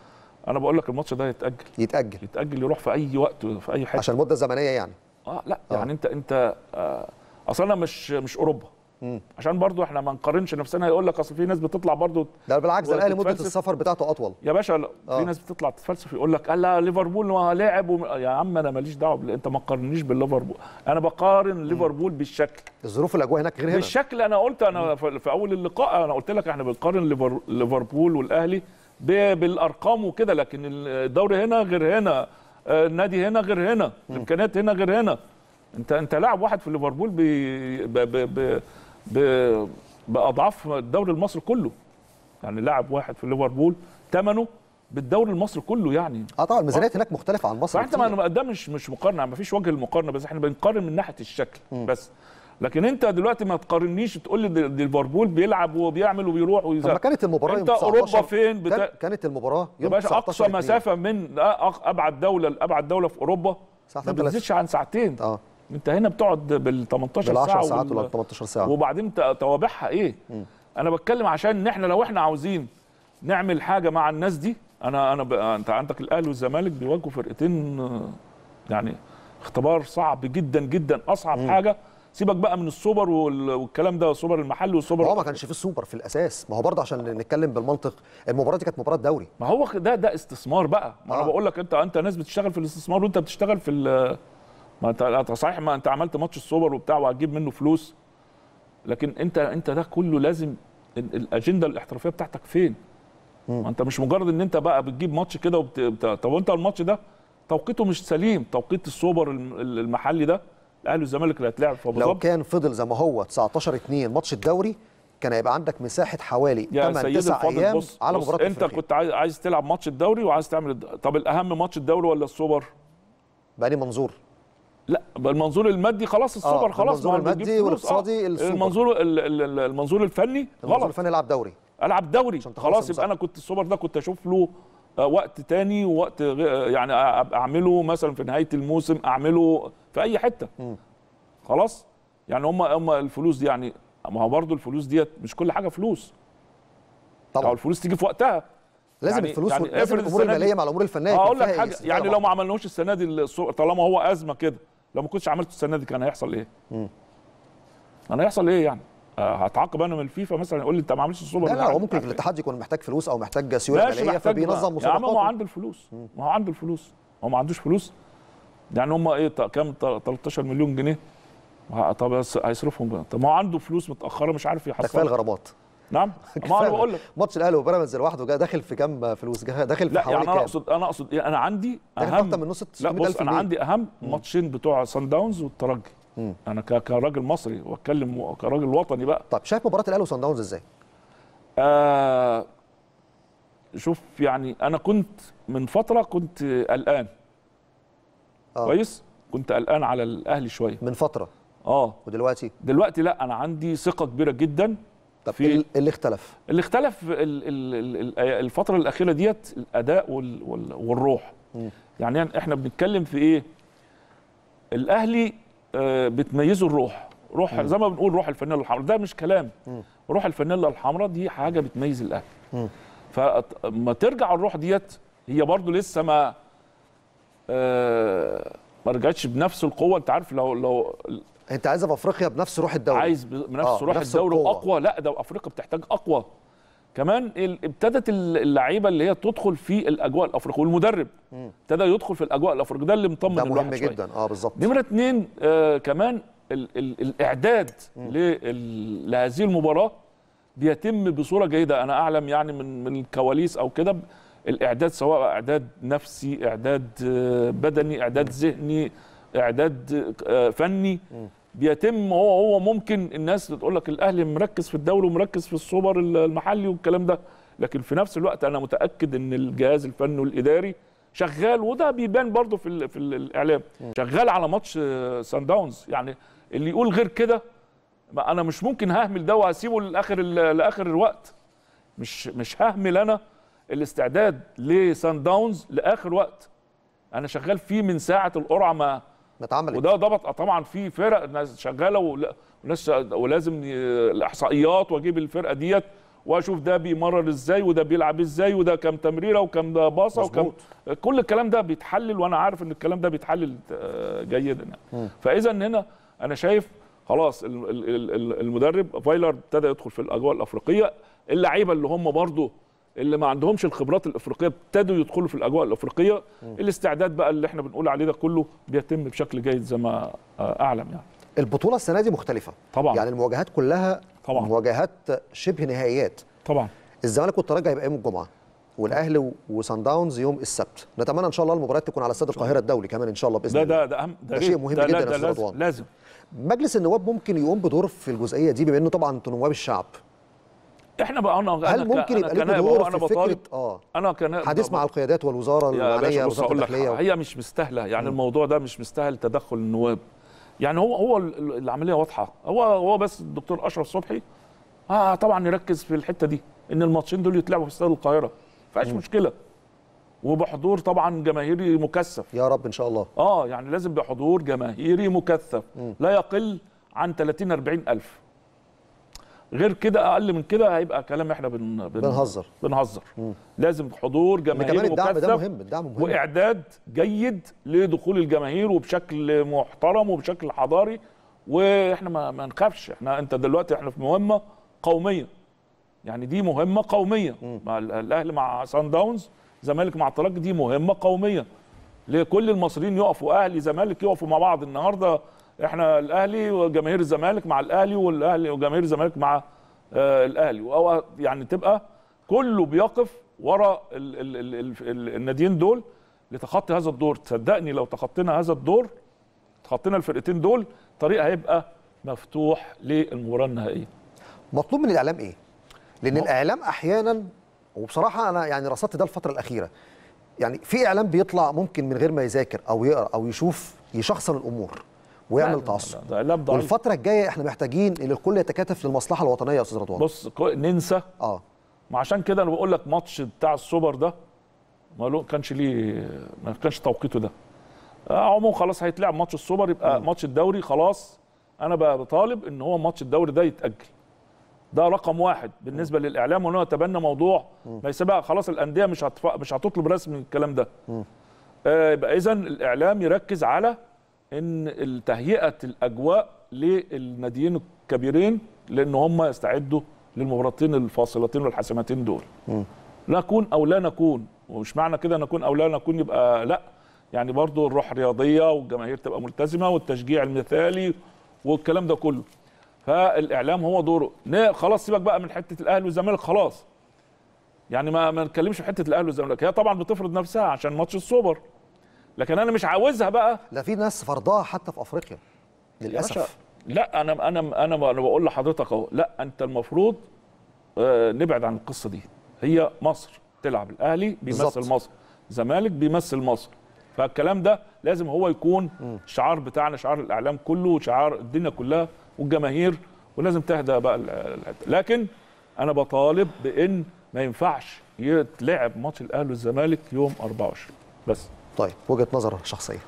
انا بقول لك الماتش ده يتاجل يتاجل يتاجل يروح في اي وقت في اي حته عشان المده الزمنيه يعني اه لا آه. يعني أوه. انت انت اصلا آه، اصل انا مش مش اوروبا مم. عشان برضو احنا ما نقارنش نفسنا يقول لك اصل في ناس بتطلع برضو ده بالعكس الاهلي مده السفر بتاعته اطول يا باشا آه. في ناس بتطلع تتفلسف يقول لك لا ليفربول لاعب وم... يا عم انا ماليش دعوه انت ما تقارنيش بالليفربول انا بقارن ليفربول بالشكل الظروف الاجواء هناك غير هنا بالشكل انا قلت انا مم. في اول اللقاء انا قلت لك احنا بنقارن ليفربول والاهلي بالارقام وكده لكن الدوري هنا غير هنا آه، النادي هنا غير هنا الامكانيات هنا غير هنا انت انت لاعب واحد في ليفربول بي... ب... ب... ب... باضعاف الدوري المصري كله يعني لاعب واحد في ليفربول ثمنه بالدوري المصري كله يعني اه طبعا الميزانيات هناك مختلفه عن مصر فاحنا ما ده مش مش مقارنه ما فيش وجه للمقارنه بس احنا بنقارن من ناحيه الشكل م. بس لكن انت دلوقتي ما تقارنيش تقول لي ليفربول بيلعب وبيعمل وبيروح ويزال طب كانت المباراه انت اوروبا فين بتا... كانت المباراه يوم باشا اقصى مسافه من ابعد دوله لابعد دوله في اوروبا ما بتزيدش عن ساعتين اه انت هنا بتقعد بال 18 ساعه بال10 ساعات ولا 18 ساعه وبعدين توابعها ايه م. انا بتكلم عشان ان احنا لو احنا عاوزين نعمل حاجه مع الناس دي انا انا ب... انت عندك الاهلي والزمالك بيواجهوا فرقتين يعني اختبار صعب جدا جدا اصعب م. حاجه سيبك بقى من السوبر والكلام ده السوبر المحلي والسوبر هو ما كانش في السوبر في الاساس ما هو برضه عشان نتكلم بالمنطق المباراه دي كانت مباراه دوري ما هو ده ده استثمار بقى ما آه. انا بقول لك انت انت ناس بتشتغل في الاستثمار وانت بتشتغل في ما انت صحيح ما انت عملت ماتش السوبر وبتاع وهتجيب منه فلوس لكن انت انت ده كله لازم الاجنده الاحترافيه بتاعتك فين؟ ما انت مش مجرد ان انت بقى بتجيب ماتش كده وبت... طب وانت الماتش ده توقيته مش سليم توقيت السوبر المحلي ده الاهلي والزمالك اللي هتلعب فبالظبط لو كان فضل زي ما هو 19 2 ماتش الدوري كان هيبقى عندك مساحه حوالي 8 9 ايام بص على مباراه بص انت كنت عايز عايز تلعب ماتش الدوري وعايز تعمل طب الاهم ماتش الدوري ولا السوبر؟ بأني منظور لا المنظور المادي خلاص آه، السوبر آه خلاص المنظور المادي آه، والاقتصادي آه المنظور المنظور الفني غلط المنظور الفني العب دوري العب دوري خلاص يبقى انا كنت السوبر ده كنت اشوف له آه، وقت تاني ووقت يعني اعمله مثلا في نهايه الموسم اعمله في اي حته خلاص يعني هم هم الفلوس دي يعني ما هو برضه الفلوس ديت مش كل حاجه فلوس طبعا الفلوس تيجي في وقتها لازم يعني الفلوس يعني لازم الامور الماليه مع الامور الفنيه اقول لك حاجه يعني لو ما عملناهوش السنه دي طالما هو ازمه كده لو ما كنتش عملت السنه دي كان هيحصل ايه؟ انا هيحصل ايه يعني؟ آه، هتعاقب انا من الفيفا مثلا يقول لي انت ما عملتش السوبر لا, لا يعني. هو ممكن الاتحاد يكون محتاج فلوس او محتاج سيوله ماليه فبينظم مسابقات يا عم ما هو عنده الفلوس ما هو عنده الفلوس هو ما عندوش فلوس يعني هم ايه كام 13 مليون جنيه طب هيصرفهم طب ما هو عنده فلوس متاخره مش عارف يحصلها تكفيه الغرامات نعم ما انا بقول لك ماتش الاهلي وبيراميدز لوحده جا داخل في كام فلوس داخل في يعني حوالي يعني انا اقصد انا اقصد يعني انا عندي اهم من نص لا بص انا عندي اهم ماتشين بتوع سان داونز والترجي انا كراجل مصري واتكلم كراجل وطني بقى طب شايف مباراه الاهلي وصن داونز ازاي؟ آه، شوف يعني انا كنت من فتره كنت قلقان آه. كويس كنت قلقان على الاهلي شويه من فتره اه ودلوقتي دلوقتي لا انا عندي ثقه كبيره جدا طب في اللي اختلف اللي اختلف الفتره الاخيره ديت الاداء والروح يعني احنا بنتكلم في ايه الاهلي آه، بتميزه الروح روح زي ما بنقول روح الفانيلا الحمراء ده مش كلام روح الفانيلا الحمراء دي حاجه بتميز الاهلي فما ترجع الروح ديت هي برضو لسه ما آه، ما رجعتش بنفس القوه انت عارف لو لو انت عايزها في افريقيا بنفس روح الدوري عايز بنفس آه روح بنفس الدوري اقوى لا ده افريقيا بتحتاج اقوى كمان ابتدت اللعيبه اللي هي تدخل في الاجواء الافريقيه والمدرب ابتدى يدخل في الاجواء الافريقيه ده اللي مطمن ده مهم جدا شوية. اه بالظبط نمره اثنين آه كمان الـ الـ الاعداد لهذه المباراه بيتم بصوره جيده انا اعلم يعني من من الكواليس او كده الاعداد سواء اعداد نفسي اعداد آه، بدني اعداد ذهني اعداد آه، فني بيتم هو هو ممكن الناس تقول لك الاهلي مركز في الدوري ومركز في السوبر المحلي والكلام ده لكن في نفس الوقت انا متاكد ان الجهاز الفني والاداري شغال وده بيبان برضه في في الاعلام شغال على ماتش سان داونز يعني اللي يقول غير كده انا مش ممكن ههمل ده وهسيبه لاخر لاخر الوقت مش مش ههمل انا الاستعداد لسان داونز لاخر وقت انا شغال فيه من ساعه القرعه ما اتعملت إيه؟ وده ضبط طبعا في فرق ناس شغاله وناس ولازم الاحصائيات واجيب الفرقه ديت واشوف ده بيمرر ازاي وده بيلعب ازاي وده كم تمريره وكم ده باصه وكم كل الكلام ده بيتحلل وانا عارف ان الكلام ده بيتحلل آه، جيدا يعني فاذا هنا انا شايف خلاص المدرب فايلر ابتدى يدخل في الاجواء الافريقيه اللعيبه اللي هم برضه اللي ما عندهمش الخبرات الافريقيه ابتدوا يدخلوا في الاجواء الافريقيه الاستعداد بقى اللي احنا بنقول عليه ده كله بيتم بشكل جيد زي ما آه، اعلم يعني البطوله السنه دي مختلفه طبعا يعني المواجهات كلها طبعا مواجهات شبه نهائيات طبعا الزمالك والترجي هيبقى يوم الجمعه والاهلي وسان داونز يوم السبت نتمنى ان شاء الله المباريات تكون على استاد القاهره الدولي كمان ان شاء الله باذن الله ده ده ده اهم ده, ده شيء مهم ده جدا ده لازم, لازم مجلس النواب ممكن يقوم بدور في الجزئيه دي بما انه طبعا انتوا نواب الشعب احنا بقى انا هل ممكن يبقى لكم دور أه، أنا في فكره اه انا كان حديث مع القيادات والوزاره المعنيه وزاره الداخليه هي مش مستاهله يعني م. الموضوع ده مش مستاهل تدخل النواب يعني هو هو العمليه واضحه هو هو بس الدكتور اشرف صبحي اه طبعا يركز في الحته دي ان الماتشين دول يتلعبوا في استاد القاهره ما مشكله وبحضور طبعا جماهيري مكثف يا رب ان شاء الله اه يعني لازم بحضور جماهيري مكثف م. لا يقل عن 30 40 الف غير كده اقل من كده هيبقى كلام احنا بن بن بنهزر بنهزر مم. لازم حضور جماهيري كمان الدعم ده مهم الدعم مهم واعداد جيد لدخول الجماهير وبشكل محترم وبشكل حضاري واحنا ما, ما نخافش احنا انت دلوقتي احنا في مهمه قوميه يعني دي مهمه قوميه مع الاهلي مع سان داونز زمالك مع الترجي دي مهمه قوميه لكل المصريين يقفوا اهلي زمالك يقفوا مع بعض النهارده احنا الاهلي وجماهير الزمالك مع الاهلي والاهلي وجماهير الزمالك مع آه، الاهلي او يعني تبقى كله بيقف ورا ال ال ال ال ال الناديين دول لتخطي هذا الدور تصدقني لو تخطينا هذا الدور تخطينا الفرقتين دول طريق هيبقى مفتوح للمباراه النهائيه مطلوب من الاعلام ايه لان م... الاعلام احيانا وبصراحه انا يعني رصدت ده الفتره الاخيره يعني في اعلام بيطلع ممكن من غير ما يذاكر او يقرا او يشوف يشخصن الامور ويعمل تعصب والفتره الجايه احنا محتاجين ان الكل يتكاتف للمصلحه الوطنيه يا استاذ رضوان بص ننسى اه ما عشان كده انا بقول لك ماتش بتاع السوبر ده ما كانش ليه ما كانش توقيته ده آه، عموما خلاص هيتلعب ماتش السوبر يبقى ماتش الدوري خلاص انا بطالب ان هو ماتش الدوري ده يتاجل ده رقم واحد بالنسبه م. للاعلام وان هو يتبنى موضوع ما يسبق خلاص الانديه مش هتف... مش هتطلب رسمي الكلام ده آه يبقى اذا الاعلام يركز على ان تهيئه الاجواء للناديين الكبيرين لان هم يستعدوا للمباراتين الفاصلتين والحسمتين دول نكون او لا نكون ومش معنى كده نكون او لا نكون يبقى لا يعني برضو الروح رياضيه والجماهير تبقى ملتزمه والتشجيع المثالي والكلام ده كله فالاعلام هو دوره خلاص سيبك بقى من حته الاهلي والزمالك خلاص يعني ما ما نتكلمش في حته الاهلي والزمالك هي طبعا بتفرض نفسها عشان ماتش السوبر لكن انا مش عاوزها بقى لا في ناس فرضاها حتى في افريقيا للاسف لا انا انا انا بقول لحضرتك اهو لا انت المفروض آه، نبعد عن القصه دي هي مصر تلعب الاهلي بيمثل مصر زمالك بيمثل مصر فالكلام ده لازم هو يكون شعار بتاعنا شعار الاعلام كله وشعار الدنيا كلها والجماهير ولازم تهدى بقى الحته لكن انا بطالب بان ما ينفعش يتلعب ماتش الاهلي والزمالك يوم 24 بس طيب وجهه نظر شخصيه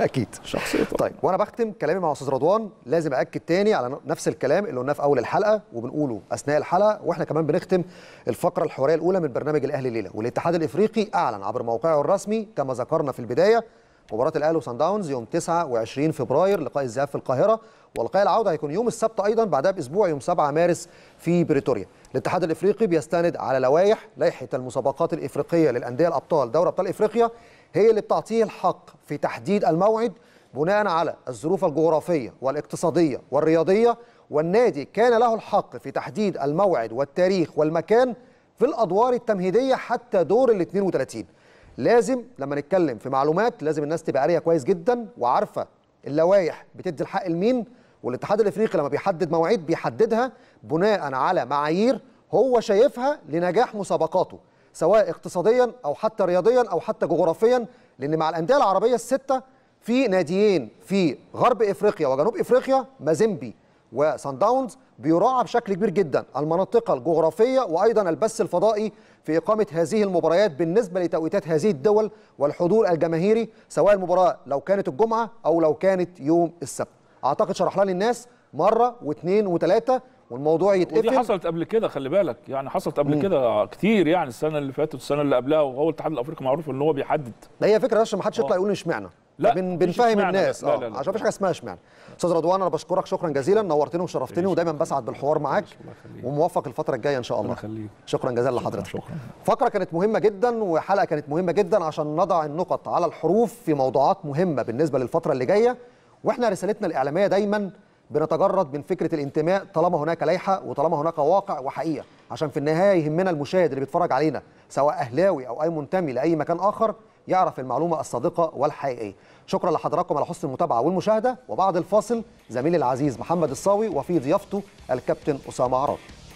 اكيد شخصيه طيب وانا بختم كلامي مع استاذ رضوان لازم اكد تاني على نفس الكلام اللي قلناه في اول الحلقه وبنقوله اثناء الحلقه واحنا كمان بنختم الفقره الحواريه الاولى من برنامج الاهلي الليله والاتحاد الافريقي اعلن عبر موقعه الرسمي كما ذكرنا في البدايه مباراه الاهلي وصن داونز يوم 29 فبراير لقاء الذهاب في القاهره والقاء العوده هيكون يوم السبت ايضا بعدها باسبوع يوم 7 مارس في بريتوريا الاتحاد الافريقي بيستند على لوائح لائحه المسابقات الافريقيه للانديه الابطال دوري ابطال افريقيا هي اللي بتعطيه الحق في تحديد الموعد بناء على الظروف الجغرافيه والاقتصاديه والرياضيه والنادي كان له الحق في تحديد الموعد والتاريخ والمكان في الادوار التمهيديه حتى دور ال 32 لازم لما نتكلم في معلومات لازم الناس تبقى قاريه كويس جدا وعارفه اللوائح بتدي الحق لمين والاتحاد الافريقي لما بيحدد مواعيد بيحددها بناء على معايير هو شايفها لنجاح مسابقاته سواء اقتصاديا او حتى رياضيا او حتى جغرافيا لان مع الانديه العربيه السته في ناديين في غرب افريقيا وجنوب افريقيا مازيمبي وسان داونز بيراعى بشكل كبير جدا المناطق الجغرافيه وايضا البث الفضائي في اقامه هذه المباريات بالنسبه لتوقيتات هذه الدول والحضور الجماهيري سواء المباراه لو كانت الجمعه او لو كانت يوم السبت اعتقد شرحناه للناس مره واثنين وثلاثه والموضوع يتقفل ودي حصلت قبل كده خلي بالك يعني حصلت قبل كده كتير يعني السنه اللي فاتت والسنه اللي قبلها وهو الاتحاد الافريقي معروف ان هو بيحدد لا هي فكره بس ما حدش يطلع آه. يقول اشمعنى لا بن بنفهم الناس لا لا آه، لا عشان ما فيش حاجه اسمها اشمعنى استاذ رضوان انا بشكرك شكرا جزيلا نورتني وشرفتني ودايما بسعد بالحوار معاك وموفق الفتره الجايه ان شاء الله شكرا جزيلا لحضرتك شكرا فقره كانت مهمه جدا وحلقه كانت مهمه جدا عشان نضع النقط على الحروف في موضوعات مهمه بالنسبه للفتره اللي جايه واحنا رسالتنا الاعلاميه دايما بنتجرد من فكره الانتماء طالما هناك لائحه وطالما هناك واقع وحقيقه عشان في النهايه يهمنا المشاهد اللي بيتفرج علينا سواء اهلاوي او اي منتمي لاي مكان اخر يعرف المعلومه الصادقه والحقيقيه شكرا لحضراتكم على حسن المتابعه والمشاهده وبعد الفاصل زميلي العزيز محمد الصاوي وفي ضيافته الكابتن اسامه عرابي